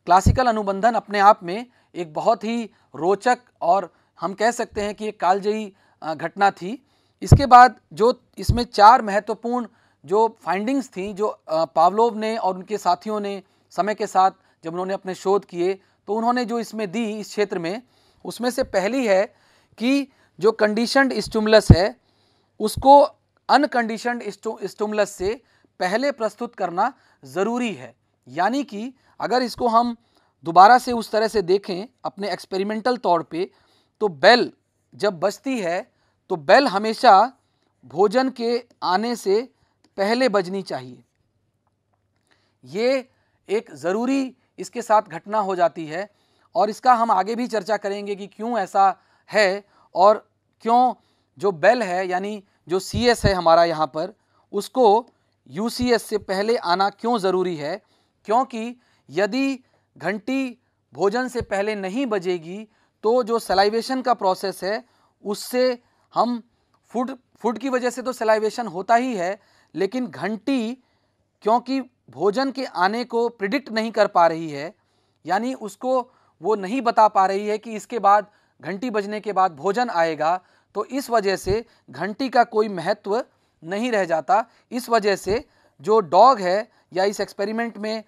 A: क्लासिकल अनुबंधन अपने आप में एक बहुत ही रोचक और हम कह सकते हैं कि एक कालजयी घटना थी इसके बाद जो इसमें चार महत्वपूर्ण जो फाइंडिंग्स थी जो पावलोव ने और उनके साथियों ने समय के साथ जब उन्होंने अपने शोध किए तो उन्होंने जो इसमें दी इस क्षेत्र में उसमें से पहली है कि जो कंडीशनड स्टूमलस है उसको अनकंडीशनड स्टूमलस से पहले प्रस्तुत करना ज़रूरी है यानी कि अगर इसको हम दोबारा से उस तरह से देखें अपने एक्सपेरिमेंटल तौर पे तो बेल जब बजती है तो बेल हमेशा भोजन के आने से पहले बजनी चाहिए ये एक ज़रूरी इसके साथ घटना हो जाती है और इसका हम आगे भी चर्चा करेंगे कि क्यों ऐसा है और क्यों जो बेल है यानी जो सी एस है हमारा यहाँ पर उसको यू सी एस से पहले आना क्यों ज़रूरी है क्योंकि यदि घंटी भोजन से पहले नहीं बजेगी तो जो सलाइवेशन का प्रोसेस है उससे हम फूड फूड की वजह से तो सलाइवेशन होता ही है लेकिन घंटी क्योंकि भोजन के आने को प्रिडिक्ट नहीं कर पा रही है यानी उसको वो नहीं बता पा रही है कि इसके बाद घंटी बजने के बाद भोजन आएगा तो इस वजह से घंटी का कोई महत्व नहीं रह जाता इस वजह से जो डॉग है या इस एक्सपेरिमेंट में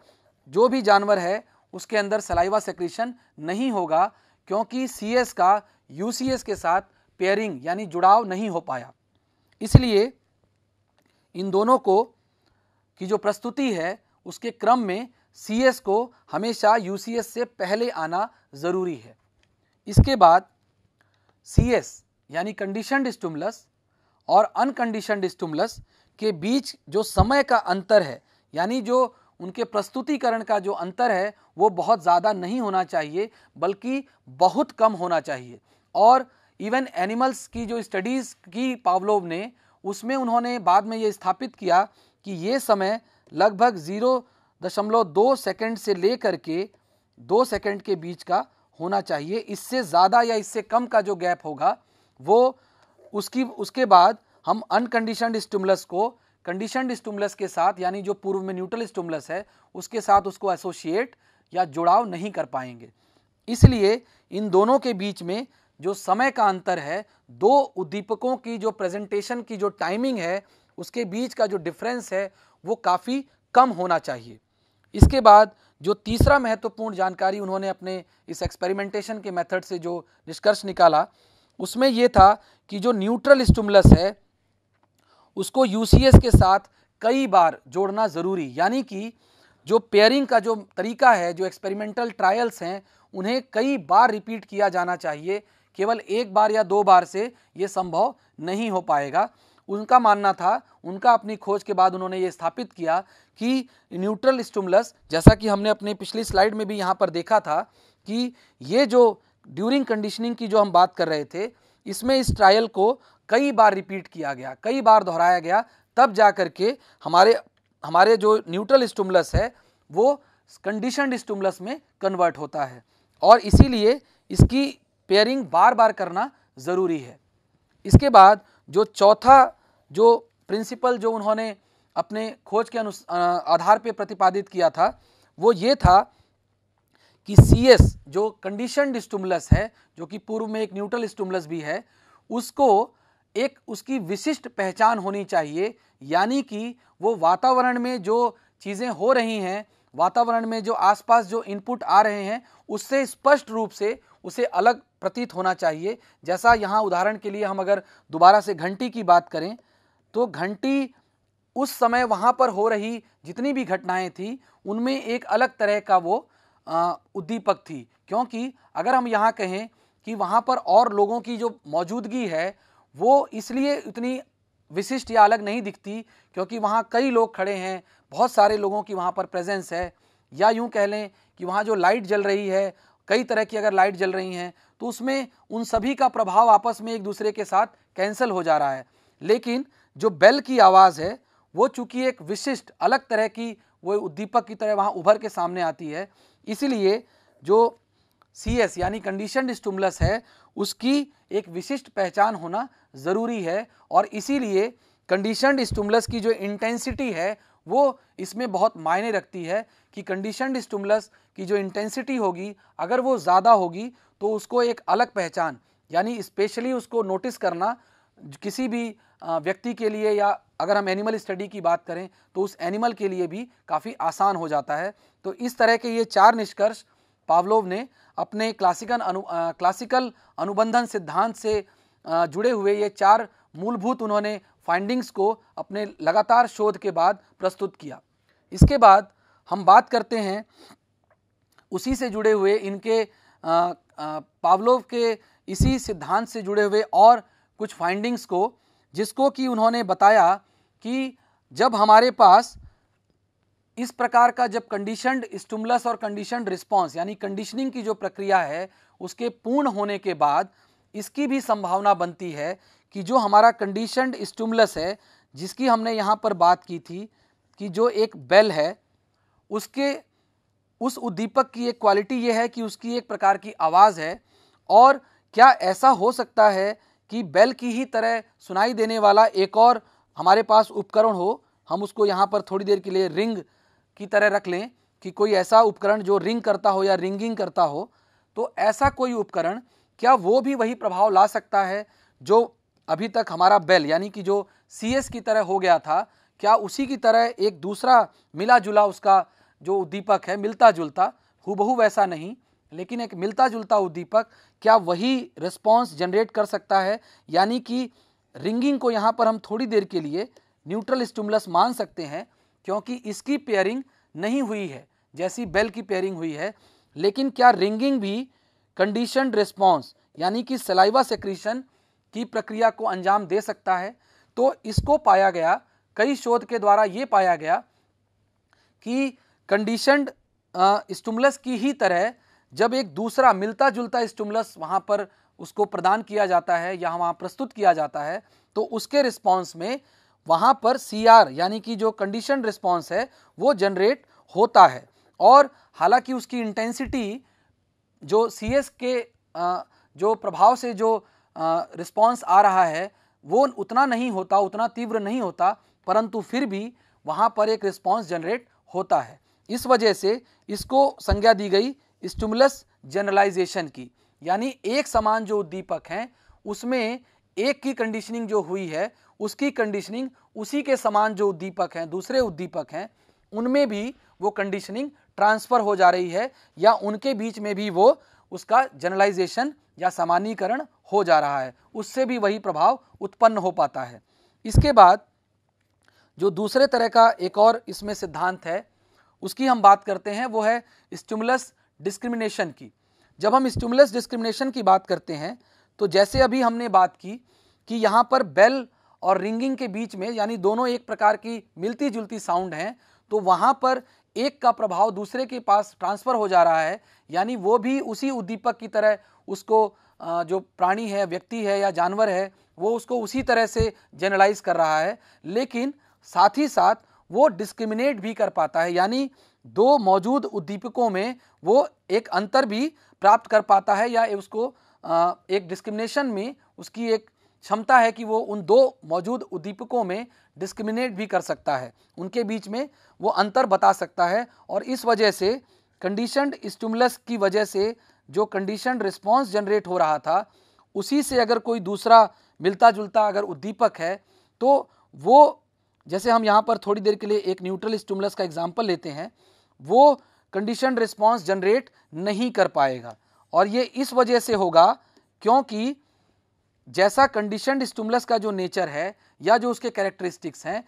A: जो भी जानवर है उसके अंदर सलाइवा सेक्रेशन नहीं होगा क्योंकि सी का यू के साथ पेयरिंग यानी जुड़ाव नहीं हो पाया इसलिए इन दोनों को की जो प्रस्तुति है उसके क्रम में सीएस को हमेशा यूसीएस से पहले आना ज़रूरी है इसके बाद सीएस यानी कंडीशनड स्टूमलस और अनकंडीशनड स्टूमलस के बीच जो समय का अंतर है यानी जो उनके प्रस्तुतिकरण का जो अंतर है वो बहुत ज़्यादा नहीं होना चाहिए बल्कि बहुत कम होना चाहिए और इवन एनिमल्स की जो स्टडीज़ की पावलोव ने उसमें उन्होंने बाद में ये स्थापित किया कि ये समय लगभग ज़ीरो दशमलव दो सेकेंड से ले करके के दो सेकेंड के बीच का होना चाहिए इससे ज़्यादा या इससे कम का जो गैप होगा वो उसकी उसके बाद हम अनकंडीशनड स्टूमलस को कंडीशनड स्टूमलस के साथ यानी जो पूर्व में न्यूट्रल स्टूमलस है उसके साथ उसको एसोशिएट या जुड़ाव नहीं कर पाएंगे इसलिए इन दोनों के बीच में जो समय का अंतर है दो उद्दीपकों की जो प्रेजेंटेशन की जो टाइमिंग है उसके बीच का जो डिफरेंस है वो काफ़ी कम होना चाहिए इसके बाद जो तीसरा महत्वपूर्ण जानकारी उन्होंने अपने इस एक्सपेरिमेंटेशन के मेथड से जो निष्कर्ष निकाला उसमें ये था कि जो न्यूट्रल स्टूमलस है उसको यू के साथ कई बार जोड़ना ज़रूरी यानी कि जो पेयरिंग का जो तरीका है जो एक्सपेरिमेंटल ट्रायल्स हैं उन्हें कई बार रिपीट किया जाना चाहिए केवल एक बार या दो बार से ये संभव नहीं हो पाएगा उनका मानना था उनका अपनी खोज के बाद उन्होंने ये स्थापित किया कि न्यूट्रल स्टूमलस जैसा कि हमने अपने पिछली स्लाइड में भी यहाँ पर देखा था कि ये जो ड्यूरिंग कंडीशनिंग की जो हम बात कर रहे थे इसमें इस ट्रायल को कई बार रिपीट किया गया कई बार दोहराया गया तब जा कर के हमारे हमारे जो न्यूट्रल स्टूमलस है वो कंडीशनड स्टूमलस में कन्वर्ट होता है और इसीलिए इसकी पेयरिंग बार बार करना ज़रूरी है इसके बाद जो चौथा जो प्रिंसिपल जो उन्होंने अपने खोज के अनुस आधार पर प्रतिपादित किया था वो ये था कि सी एस जो कंडीशन स्टूमलस है जो कि पूर्व में एक न्यूट्रल स्टूमलस भी है उसको एक उसकी विशिष्ट पहचान होनी चाहिए यानी कि वो वातावरण में जो चीज़ें हो रही हैं वातावरण में जो आसपास जो इनपुट आ रहे हैं उससे स्पष्ट रूप से उसे अलग प्रतीत होना चाहिए जैसा यहाँ उदाहरण के लिए हम अगर दोबारा से घंटी की बात करें तो घंटी उस समय वहाँ पर हो रही जितनी भी घटनाएं थी उनमें एक अलग तरह का वो उद्दीपक थी क्योंकि अगर हम यहाँ कहें कि वहाँ पर और लोगों की जो मौजूदगी है वो इसलिए उतनी विशिष्ट या अलग नहीं दिखती क्योंकि वहाँ कई लोग खड़े हैं बहुत सारे लोगों की वहाँ पर प्रेजेंस है या यूँ कह लें कि वहाँ जो लाइट जल रही है कई तरह की अगर लाइट जल रही हैं तो उसमें उन सभी का प्रभाव आपस में एक दूसरे के साथ कैंसिल हो जा रहा है लेकिन जो बेल की आवाज़ है वो चूँकि एक विशिष्ट अलग तरह की वो उद्दीपक की तरह वहाँ उभर के सामने आती है इसीलिए जो सी एस यानी कंडीशन स्टूमलस है उसकी एक विशिष्ट पहचान होना ज़रूरी है और इसीलिए कंडीशनड स्टूमलस की जो इंटेंसिटी है वो इसमें बहुत मायने रखती है कि कंडीशनड स्टमुलस की जो इंटेंसिटी होगी अगर वो ज़्यादा होगी तो उसको एक अलग पहचान यानी स्पेशली उसको नोटिस करना किसी भी व्यक्ति के लिए या अगर हम एनिमल स्टडी की बात करें तो उस एनिमल के लिए भी काफ़ी आसान हो जाता है तो इस तरह के ये चार निष्कर्ष पावलोव ने अपने क्लासिकल अनु क्लासिकल अनुबंधन सिद्धांत से जुड़े हुए ये चार मूलभूत उन्होंने फाइंडिंग्स को अपने लगातार शोध के बाद प्रस्तुत किया इसके बाद हम बात करते हैं उसी से जुड़े हुए इनके पावलोव के इसी सिद्धांत से जुड़े हुए और कुछ फाइंडिंग्स को जिसको कि उन्होंने बताया कि जब हमारे पास इस प्रकार का जब कंडीशनड स्टूमलस और कंडीशनड रिस्पांस यानी कंडीशनिंग की जो प्रक्रिया है उसके पूर्ण होने के बाद इसकी भी संभावना बनती है कि जो हमारा कंडीशनड स्टूमलस है जिसकी हमने यहाँ पर बात की थी कि जो एक बेल है उसके उस उद्दीपक की एक क्वालिटी ये है कि उसकी एक प्रकार की आवाज़ है और क्या ऐसा हो सकता है कि बेल की ही तरह सुनाई देने वाला एक और हमारे पास उपकरण हो हम उसको यहाँ पर थोड़ी देर के लिए रिंग की तरह रख लें कि कोई ऐसा उपकरण जो रिंग करता हो या रिंगिंग करता हो तो ऐसा कोई उपकरण क्या वो भी वही प्रभाव ला सकता है जो अभी तक हमारा बेल यानी कि जो सी की तरह हो गया था क्या उसी की तरह एक दूसरा मिला जुला उसका जो उद्दीपक है मिलता जुलता हु वैसा नहीं लेकिन एक मिलता जुलता उद्दीपक क्या वही रिस्पॉन्स जनरेट कर सकता है यानी कि रिंगिंग को यहाँ पर हम थोड़ी देर के लिए न्यूट्रल स्टूमलस मान सकते हैं क्योंकि इसकी पेयरिंग नहीं हुई है जैसी बेल की पेयरिंग हुई है लेकिन क्या रिंगिंग भी कंडीशन रिस्पॉन्स यानी कि सलाइवा सेक्रीशन की प्रक्रिया को अंजाम दे सकता है तो इसको पाया गया कई शोध के द्वारा ये पाया गया कि कंडीशनड स्टूमलस की ही तरह जब एक दूसरा मिलता जुलता स्टूमलस वहाँ पर उसको प्रदान किया जाता है या वहाँ प्रस्तुत किया जाता है तो उसके रिस्पॉन्स में वहाँ पर सी यानी कि जो कंडीशन रिस्पॉन्स है वो जनरेट होता है और हालांकि उसकी इंटेंसिटी जो सी के जो प्रभाव से जो रिस्पॉन्स आ रहा है वो उतना नहीं होता उतना तीव्र नहीं होता परंतु फिर भी वहाँ पर एक रिस्पॉन्स जनरेट होता है इस वजह से इसको संज्ञा दी गई स्टूमुलस जनरलाइजेशन की यानी एक समान जो उद्दीपक हैं उसमें एक की कंडीशनिंग जो हुई है उसकी कंडीशनिंग उसी के समान जो उद्दीपक हैं दूसरे उद्दीपक हैं उनमें भी वो कंडीशनिंग ट्रांसफ़र हो जा रही है या उनके बीच में भी वो उसका जनरलाइजेशन या सामान्यकरण हो जा रहा है उससे भी वही प्रभाव उत्पन्न हो पाता है इसके बाद जो दूसरे तरह का एक और इसमें सिद्धांत है उसकी हम बात करते हैं वो है स्टिमुलस डिस्क्रिमिनेशन की जब हम स्टिमुलस डिस्क्रिमिनेशन की बात करते हैं तो जैसे अभी हमने बात की कि यहाँ पर बेल और रिंगिंग के बीच में यानी दोनों एक प्रकार की मिलती जुलती साउंड हैं तो वहाँ पर एक का प्रभाव दूसरे के पास ट्रांसफ़र हो जा रहा है यानी वो भी उसी उद्दीपक की तरह उसको जो प्राणी है व्यक्ति है या जानवर है वो उसको उसी तरह से जनरलाइज कर रहा है लेकिन साथ ही साथ वो डिस्क्रिमिनेट भी कर पाता है यानी दो मौजूद उद्दीपकों में वो एक अंतर भी प्राप्त कर पाता है या उसको एक डिस्क्रिमिनेशन में उसकी एक क्षमता है कि वो उन दो मौजूद उद्दीपकों में डिस्क्रिमिनेट भी कर सकता है उनके बीच में वो अंतर बता सकता है और इस वजह से कंडीशनड स्टिमुलस की वजह से जो कंडीशन रिस्पॉन्स जनरेट हो रहा था उसी से अगर कोई दूसरा मिलता जुलता अगर उद्दीपक है तो वो जैसे हम यहाँ पर थोड़ी देर के लिए एक न्यूट्रल स्टूमलस का एग्जाम्पल लेते हैं वो कंडीशन रिस्पॉन्स जनरेट नहीं कर पाएगा और ये इस वजह से होगा क्योंकि जैसा कंडीशन स्टूमलस का जो नेचर है या जो उसके कैरेक्टरिस्टिक्स हैं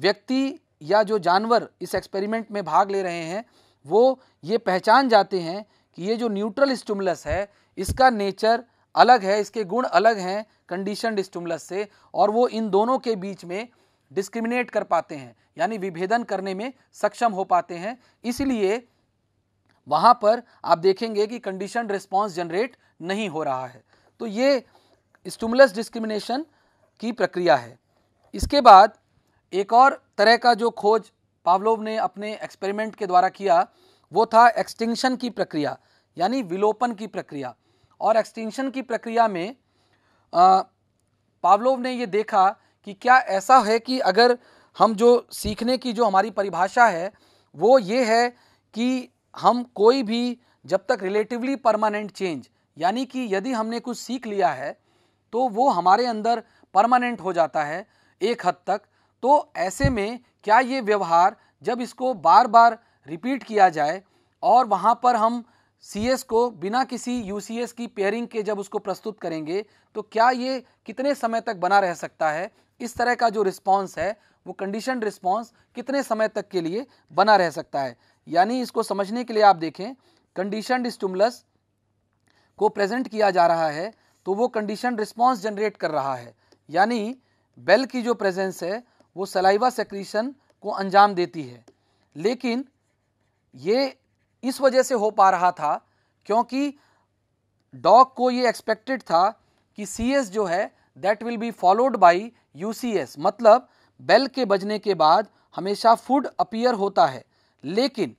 A: व्यक्ति या जो जानवर इस एक्सपेरिमेंट में भाग ले रहे हैं वो ये पहचान जाते हैं कि ये जो न्यूट्रल स्टिमुलस है इसका नेचर अलग है इसके गुण अलग हैं कंडीशनड स्टिमुलस से और वो इन दोनों के बीच में डिस्क्रिमिनेट कर पाते हैं यानी विभेदन करने में सक्षम हो पाते हैं इसलिए वहाँ पर आप देखेंगे कि कंडीशन रिस्पॉन्स जनरेट नहीं हो रहा है तो ये स्टूमुलस डिस्क्रिमिनेशन की प्रक्रिया है इसके बाद एक और तरह का जो खोज पावलोव ने अपने एक्सपेरिमेंट के द्वारा किया वो था एक्सटिंक्शन की प्रक्रिया यानी विलोपन की प्रक्रिया और एक्सटिंक्शन की प्रक्रिया में आ, पावलोव ने ये देखा कि क्या ऐसा है कि अगर हम जो सीखने की जो हमारी परिभाषा है वो ये है कि हम कोई भी जब तक रिलेटिवली परमानेंट चेंज यानी कि यदि हमने कुछ सीख लिया है तो वो हमारे अंदर परमानेंट हो जाता है एक हद तक तो ऐसे में क्या ये व्यवहार जब इसको बार बार रिपीट किया जाए और वहाँ पर हम सी को बिना किसी यू की पेयरिंग के जब उसको प्रस्तुत करेंगे तो क्या ये कितने समय तक बना रह सकता है इस तरह का जो रिस्पॉन्स है वो कंडीशन रिस्पॉन्स कितने समय तक के लिए बना रह सकता है यानी इसको समझने के लिए आप देखें कंडीशन स्टूमलस को प्रेजेंट किया जा रहा है तो वो कंडीशन रिस्पॉन्स जनरेट कर रहा है यानी बेल की जो प्रेजेंस है वो सलाइवा सेक्रीशन को अंजाम देती है लेकिन ये इस वजह से हो पा रहा था क्योंकि डॉक को ये एक्सपेक्टेड था कि सी जो है that will be followed by U मतलब बेल के बजने के बाद हमेशा फूड अपीयर होता है लेकिन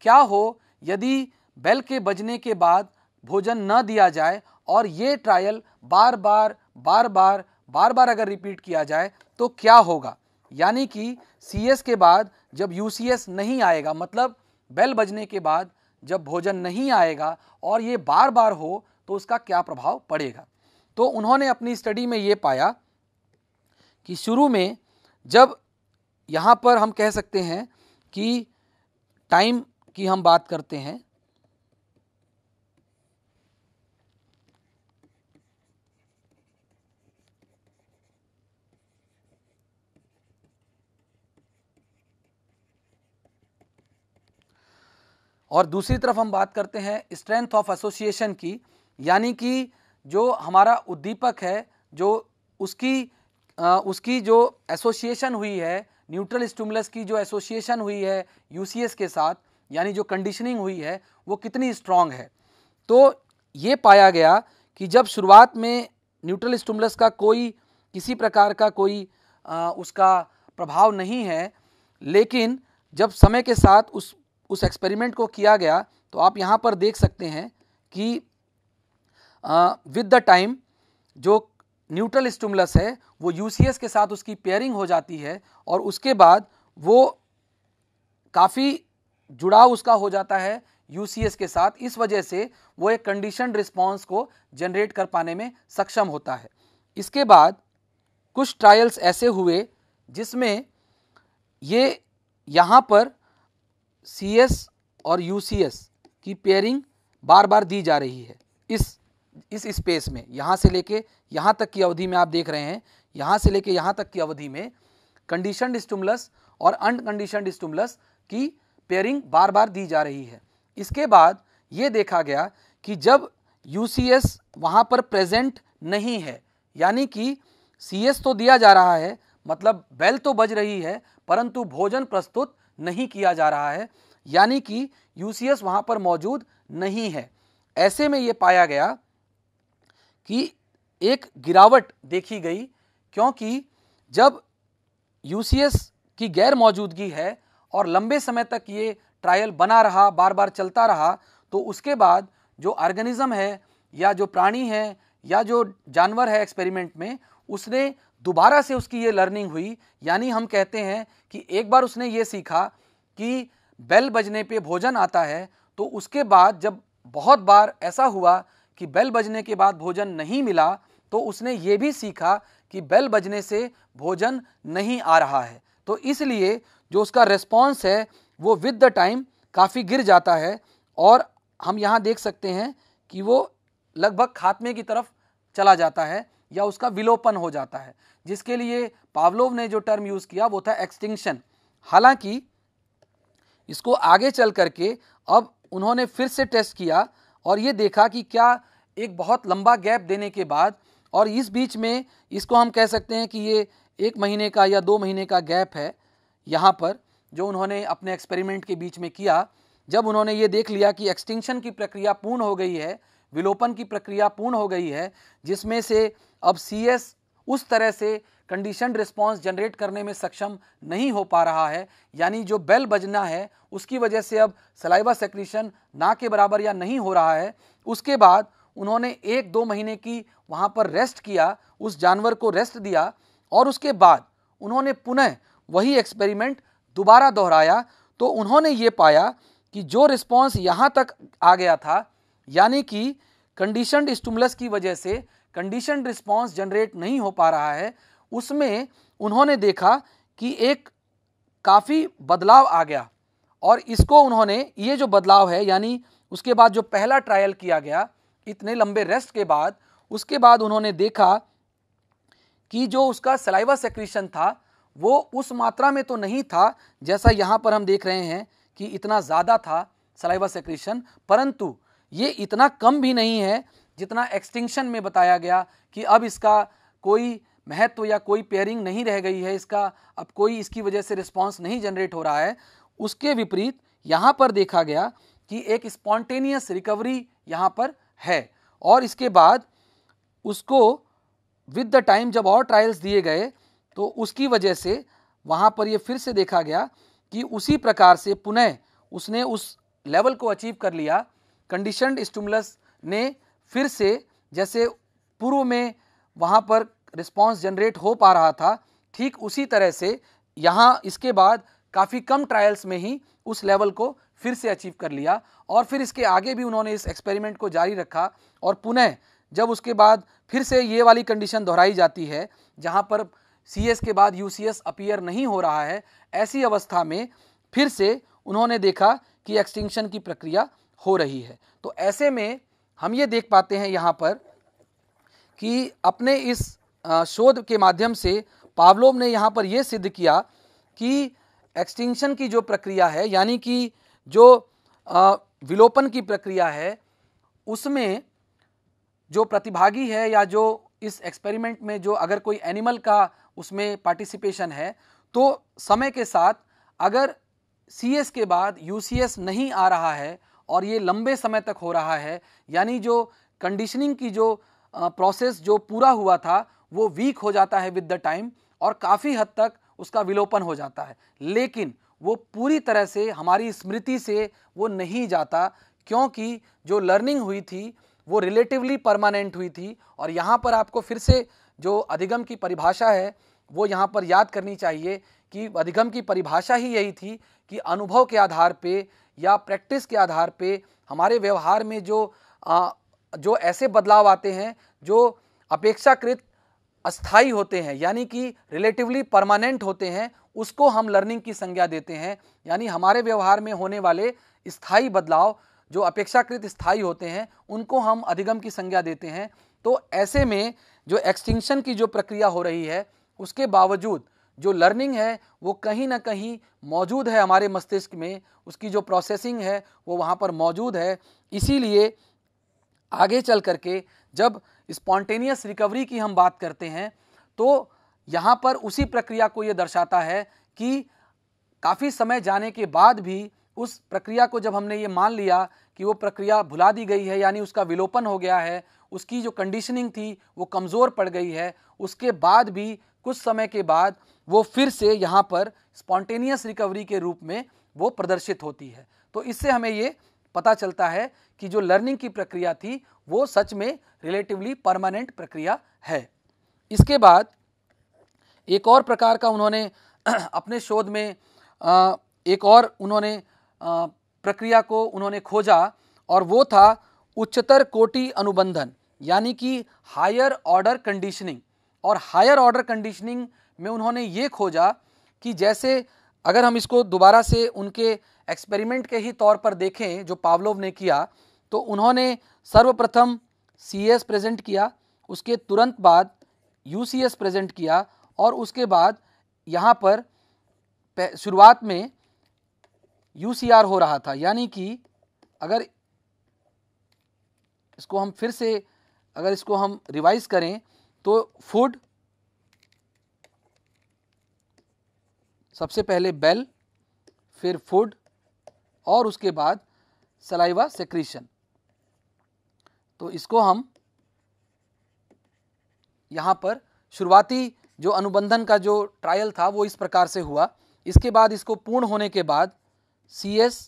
A: क्या हो यदि बेल के बजने के बाद भोजन न दिया जाए और ये ट्रायल बार बार बार बार बार बार अगर रिपीट किया जाए तो क्या होगा यानी कि सी के बाद जब यू नहीं आएगा मतलब बेल बजने के बाद जब भोजन नहीं आएगा और ये बार बार हो तो उसका क्या प्रभाव पड़ेगा तो उन्होंने अपनी स्टडी में ये पाया कि शुरू में जब यहाँ पर हम कह सकते हैं कि टाइम की हम बात करते हैं और दूसरी तरफ हम बात करते हैं स्ट्रेंथ ऑफ एसोसिएशन की यानी कि जो हमारा उद्दीपक है जो उसकी आ, उसकी जो एसोसिएशन हुई है न्यूट्रल स्टूमुलस की जो एसोसिएशन हुई है यूसीएस के साथ यानी जो कंडीशनिंग हुई है वो कितनी स्ट्रांग है तो ये पाया गया कि जब शुरुआत में न्यूट्रल स्टूमुलस का कोई किसी प्रकार का कोई आ, उसका प्रभाव नहीं है लेकिन जब समय के साथ उस उस एक्सपेरिमेंट को किया गया तो आप यहाँ पर देख सकते हैं कि विद द टाइम जो न्यूट्रल स्टूमलस है वो यू के साथ उसकी पेयरिंग हो जाती है और उसके बाद वो काफ़ी जुड़ाव उसका हो जाता है यू के साथ इस वजह से वो एक कंडीशन रिस्पॉन्स को जनरेट कर पाने में सक्षम होता है इसके बाद कुछ ट्रायल्स ऐसे हुए जिसमें ये यहाँ पर सी एस और यू सी एस की पेयरिंग बार बार दी जा रही है इस इस स्पेस में यहाँ से लेके यहाँ तक की अवधि में आप देख रहे हैं यहाँ से लेके यहाँ तक की अवधि में कंडीशन स्टूमलस और अनकंडीशन स्टूमलस की पेयरिंग बार बार दी जा रही है इसके बाद ये देखा गया कि जब यू सी एस वहाँ पर प्रेजेंट नहीं है यानी कि सी एस तो दिया जा रहा है मतलब बेल तो बज रही है परंतु भोजन प्रस्तुत नहीं किया जा रहा है यानी कि यूसीएस वहाँ पर मौजूद नहीं है ऐसे में ये पाया गया कि एक गिरावट देखी गई क्योंकि जब यूसीएस की गैर मौजूदगी है और लंबे समय तक ये ट्रायल बना रहा बार बार चलता रहा तो उसके बाद जो ऑर्गेनिज़म है या जो प्राणी है या जो जानवर है एक्सपेरिमेंट में उसने दोबारा से उसकी ये लर्निंग हुई यानी हम कहते हैं कि एक बार उसने ये सीखा कि बेल बजने पे भोजन आता है तो उसके बाद जब बहुत बार ऐसा हुआ कि बेल बजने के बाद भोजन नहीं मिला तो उसने ये भी सीखा कि बेल बजने से भोजन नहीं आ रहा है तो इसलिए जो उसका रिस्पॉन्स है वो विद द टाइम काफ़ी गिर जाता है और हम यहाँ देख सकते हैं कि वो लगभग खात्मे की तरफ चला जाता है या उसका विलोपन हो जाता है जिसके लिए पावलोव ने जो टर्म यूज़ किया वो था एक्सटिंक्शन हालांकि इसको आगे चल करके अब उन्होंने फिर से टेस्ट किया और ये देखा कि क्या एक बहुत लंबा गैप देने के बाद और इस बीच में इसको हम कह सकते हैं कि ये एक महीने का या दो महीने का गैप है यहाँ पर जो उन्होंने अपने एक्सपेरिमेंट के बीच में किया जब उन्होंने ये देख लिया कि एक्सटिंक्शन की प्रक्रिया पूर्ण हो गई है विलोपन की प्रक्रिया पूर्ण हो गई है जिसमें से अब सी उस तरह से कंडीशन रिस्पॉन्स जनरेट करने में सक्षम नहीं हो पा रहा है यानी जो बेल बजना है उसकी वजह से अब सलाइवा सेक्रीशन ना के बराबर या नहीं हो रहा है उसके बाद उन्होंने एक दो महीने की वहाँ पर रेस्ट किया उस जानवर को रेस्ट दिया और उसके बाद उन्होंने पुनः वही एक्सपेरिमेंट दोबारा दोहराया तो उन्होंने ये पाया कि जो रिस्पॉन्स यहाँ तक आ गया था यानी कि कंडीशन स्टूमलस की वजह से कंडीशन रिस्पॉन्स जनरेट नहीं हो पा रहा है उसमें उन्होंने देखा कि एक काफ़ी बदलाव आ गया और इसको उन्होंने ये जो बदलाव है यानी उसके बाद जो पहला ट्रायल किया गया इतने लंबे रेस्ट के बाद उसके बाद उन्होंने देखा कि जो उसका सलाइवा सेक्रीशन था वो उस मात्रा में तो नहीं था जैसा यहाँ पर हम देख रहे हैं कि इतना ज़्यादा था सलाइवा सेक्रीशन परंतु ये इतना कम भी नहीं है जितना एक्सटिंक्शन में बताया गया कि अब इसका कोई महत्व या कोई पेयरिंग नहीं रह गई है इसका अब कोई इसकी वजह से रिस्पॉन्स नहीं जनरेट हो रहा है उसके विपरीत यहाँ पर देखा गया कि एक स्पॉन्टेनियस रिकवरी यहाँ पर है और इसके बाद उसको विद द टाइम जब और ट्रायल्स दिए गए तो उसकी वजह से वहाँ पर ये फिर से देखा गया कि उसी प्रकार से पुनः उसने उस लेवल को अचीव कर लिया कंडीशनड स्टूमुलस ने फिर से जैसे पूर्व में वहाँ पर रिस्पॉन्स जनरेट हो पा रहा था ठीक उसी तरह से यहाँ इसके बाद काफ़ी कम ट्रायल्स में ही उस लेवल को फिर से अचीव कर लिया और फिर इसके आगे भी उन्होंने इस एक्सपेरिमेंट को जारी रखा और पुनः जब उसके बाद फिर से ये वाली कंडीशन दोहराई जाती है जहाँ पर सी के बाद यू अपीयर नहीं हो रहा है ऐसी अवस्था में फिर से उन्होंने देखा कि एक्सटिंक्शन की प्रक्रिया हो रही है तो ऐसे में हम ये देख पाते हैं यहाँ पर कि अपने इस शोध के माध्यम से पावलोव ने यहाँ पर यह सिद्ध किया कि एक्सटिंक्शन की जो प्रक्रिया है यानी कि जो विलोपन की प्रक्रिया है उसमें जो प्रतिभागी है या जो इस एक्सपेरिमेंट में जो अगर कोई एनिमल का उसमें पार्टिसिपेशन है तो समय के साथ अगर सी के बाद यू नहीं आ रहा है और ये लंबे समय तक हो रहा है यानी जो कंडीशनिंग की जो प्रोसेस जो पूरा हुआ था वो वीक हो जाता है विद द टाइम और काफ़ी हद तक उसका विलोपन हो जाता है लेकिन वो पूरी तरह से हमारी स्मृति से वो नहीं जाता क्योंकि जो लर्निंग हुई थी वो रिलेटिवली परमानेंट हुई थी और यहाँ पर आपको फिर से जो अधिगम की परिभाषा है वो यहाँ पर याद करनी चाहिए कि अधिगम की परिभाषा ही यही थी कि अनुभव के आधार पे या प्रैक्टिस के आधार पे हमारे व्यवहार में जो आ, जो ऐसे बदलाव आते हैं जो अपेक्षाकृत अस्थाई होते हैं यानी कि रिलेटिवली परमानेंट होते हैं उसको हम लर्निंग की संज्ञा देते हैं यानी हमारे व्यवहार में होने वाले स्थायी बदलाव जो अपेक्षाकृत स्थाई होते हैं उनको हम अधिगम की संज्ञा देते हैं तो ऐसे में जो एक्सटिंक्शन की जो प्रक्रिया हो रही है उसके बावजूद जो लर्निंग है वो कहीं ना कहीं मौजूद है हमारे मस्तिष्क में उसकी जो प्रोसेसिंग है वो वहाँ पर मौजूद है इसीलिए आगे चल करके जब स्पॉन्टेनियस रिकवरी की हम बात करते हैं तो यहाँ पर उसी प्रक्रिया को ये दर्शाता है कि काफ़ी समय जाने के बाद भी उस प्रक्रिया को जब हमने ये मान लिया कि वो प्रक्रिया भुला दी गई है यानी उसका विलोपन हो गया है उसकी जो कंडीशनिंग थी वो कमज़ोर पड़ गई है उसके बाद भी कुछ समय के बाद वो फिर से यहाँ पर स्पॉन्टेनियस रिकवरी के रूप में वो प्रदर्शित होती है तो इससे हमें ये पता चलता है कि जो लर्निंग की प्रक्रिया थी वो सच में रिलेटिवली परमानेंट प्रक्रिया है इसके बाद एक और प्रकार का उन्होंने *clears throat* अपने शोध में एक और उन्होंने प्रक्रिया को उन्होंने खोजा और वो था उच्चतर कोटि अनुबंधन यानी कि हायर ऑर्डर कंडीशनिंग और हायर ऑर्डर कंडीशनिंग में उन्होंने ये खोजा कि जैसे अगर हम इसको दोबारा से उनके एक्सपेरिमेंट के ही तौर पर देखें जो पावलोव ने किया तो उन्होंने सर्वप्रथम सी एस प्रेजेंट किया उसके तुरंत बाद यू सी एस प्रेजेंट किया और उसके बाद यहाँ पर शुरुआत में यू सी आर हो रहा था यानी कि अगर इसको हम फिर से अगर इसको हम रिवाइज़ करें तो फूड सबसे पहले बेल फिर फूड और उसके बाद सलाइवा सेक्रीशन तो इसको हम यहाँ पर शुरुआती जो अनुबंधन का जो ट्रायल था वो इस प्रकार से हुआ इसके बाद इसको पूर्ण होने के बाद सी एस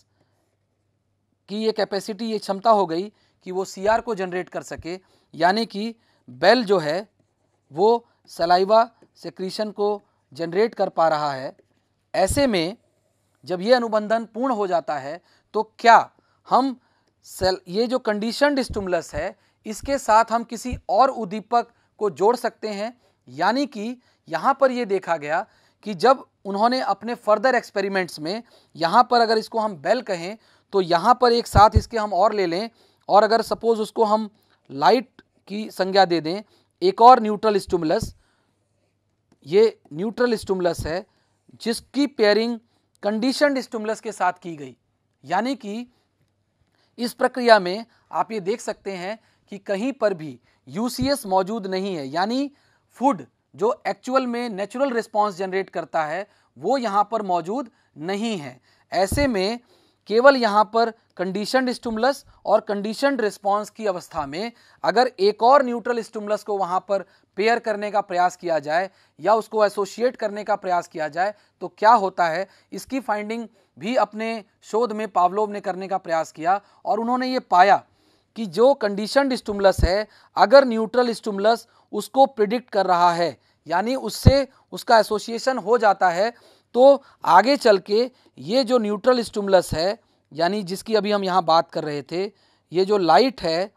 A: की ये कैपेसिटी ये क्षमता हो गई कि वो सी आर को जनरेट कर सके यानी कि बेल जो है वो सलाइवा सेक्रीशन को जनरेट कर पा रहा है ऐसे में जब ये अनुबंधन पूर्ण हो जाता है तो क्या हम सेल ये जो कंडीशनड स्टूमलस है इसके साथ हम किसी और उद्दीपक को जोड़ सकते हैं यानी कि यहाँ पर ये देखा गया कि जब उन्होंने अपने फर्दर एक्सपेरिमेंट्स में यहाँ पर अगर इसको हम बेल कहें तो यहाँ पर एक साथ इसके हम और ले लें और अगर सपोज़ उसको हम लाइट की संज्ञा दे दें एक और न्यूट्रल स्टूमलस ये न्यूट्रल स्टूमलस है जिसकी पेयरिंग कंडीशनड स्टिमुलस के साथ की गई यानी कि इस प्रक्रिया में आप ये देख सकते हैं कि कहीं पर भी यूसीएस मौजूद नहीं है यानी फूड जो एक्चुअल में नेचुरल रिस्पांस जनरेट करता है वो यहाँ पर मौजूद नहीं है ऐसे में केवल यहाँ पर कंडीशनड स्टूमलस और कंडीशनड रिस्पॉन्स की अवस्था में अगर एक और न्यूट्रल स्टूमलस को वहाँ पर पेयर करने का प्रयास किया जाए या उसको एसोशिएट करने का प्रयास किया जाए तो क्या होता है इसकी फाइंडिंग भी अपने शोध में पावलोव ने करने का प्रयास किया और उन्होंने ये पाया कि जो कंडीशनड स्टूमलस है अगर न्यूट्रल स्टूमलस उसको प्रिडिक्ट कर रहा है यानी उससे उसका एसोसिएशन हो जाता है तो आगे चल के ये जो न्यूट्रल स्टूमलस है यानी जिसकी अभी हम यहाँ बात कर रहे थे ये जो लाइट है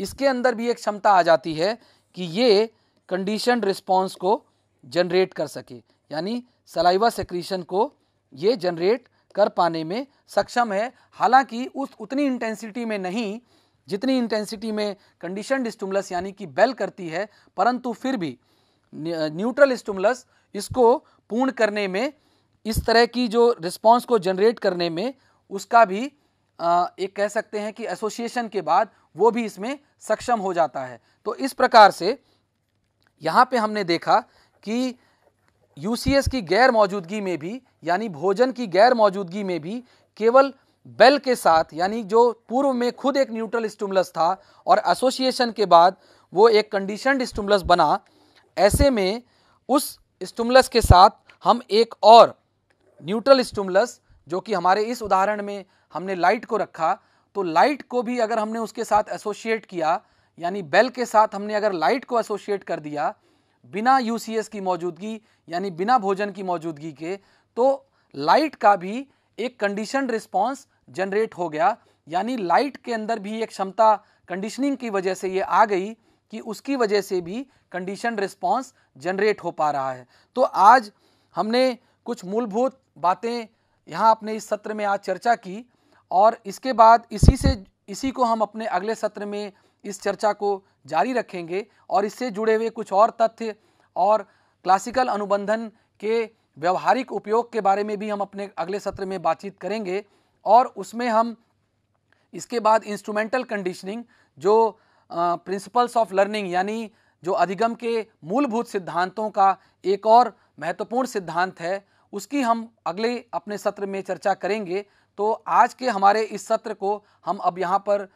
A: इसके अंदर भी एक क्षमता आ जाती है कि ये कंडीशन रिस्पॉन्स को जनरेट कर सके यानी सलाइवा सेक्रीशन को ये जनरेट कर पाने में सक्षम है हालांकि उस उतनी इंटेंसिटी में नहीं जितनी इंटेंसिटी में कंडीशन स्टूमलस यानी कि बेल करती है परंतु फिर भी न्यूट्रल स्टूमलस इसको पूर्ण करने में इस तरह की जो रिस्पॉन्स को जनरेट करने में उसका भी एक कह सकते हैं कि एसोसिएशन के बाद वो भी इसमें सक्षम हो जाता है तो इस प्रकार से यहाँ पे हमने देखा कि यूसीएस की गैर मौजूदगी में भी यानी भोजन की गैर मौजूदगी में भी केवल बेल के साथ यानी जो पूर्व में खुद एक न्यूट्रल स्टूमलस था और एसोसिएशन के बाद वो एक कंडीशनड स्टूमलस बना ऐसे में उस स्टूमलस के साथ हम एक और न्यूट्रल स्टूमलस जो कि हमारे इस उदाहरण में हमने लाइट को रखा तो लाइट को भी अगर हमने उसके साथ एसोशिएट किया यानी बेल के साथ हमने अगर लाइट को एसोशिएट कर दिया बिना यू की मौजूदगी यानी बिना भोजन की मौजूदगी के तो लाइट का भी एक कंडीशन रिस्पॉन्स जनरेट हो गया यानी लाइट के अंदर भी एक क्षमता कंडीशनिंग की वजह से ये आ गई कि उसकी वजह से भी कंडीशन रिस्पॉन्स जनरेट हो पा रहा है तो आज हमने कुछ मूलभूत बातें यहाँ आपने इस सत्र में आज चर्चा की और इसके बाद इसी से इसी को हम अपने अगले सत्र में इस चर्चा को जारी रखेंगे और इससे जुड़े हुए कुछ और तथ्य और क्लासिकल अनुबंधन के व्यवहारिक उपयोग के बारे में भी हम अपने अगले सत्र में बातचीत करेंगे और उसमें हम इसके बाद इंस्ट्रूमेंटल कंडीशनिंग जो प्रिंसिपल्स ऑफ लर्निंग यानी जो अधिगम के मूलभूत सिद्धांतों का एक और महत्वपूर्ण सिद्धांत है उसकी हम अगले अपने सत्र में चर्चा करेंगे तो आज के हमारे इस सत्र को हम अब यहाँ पर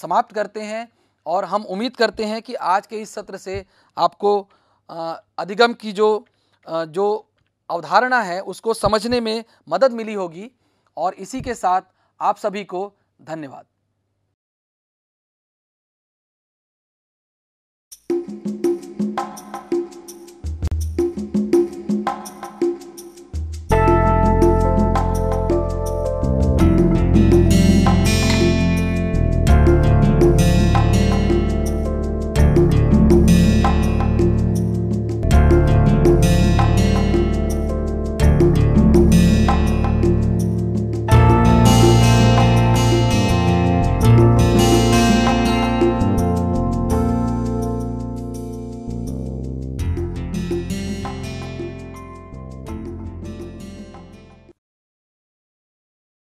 A: समाप्त करते हैं और हम उम्मीद करते हैं कि आज के इस सत्र से आपको अधिगम की जो जो अवधारणा है उसको समझने में मदद मिली होगी और इसी के साथ आप सभी को धन्यवाद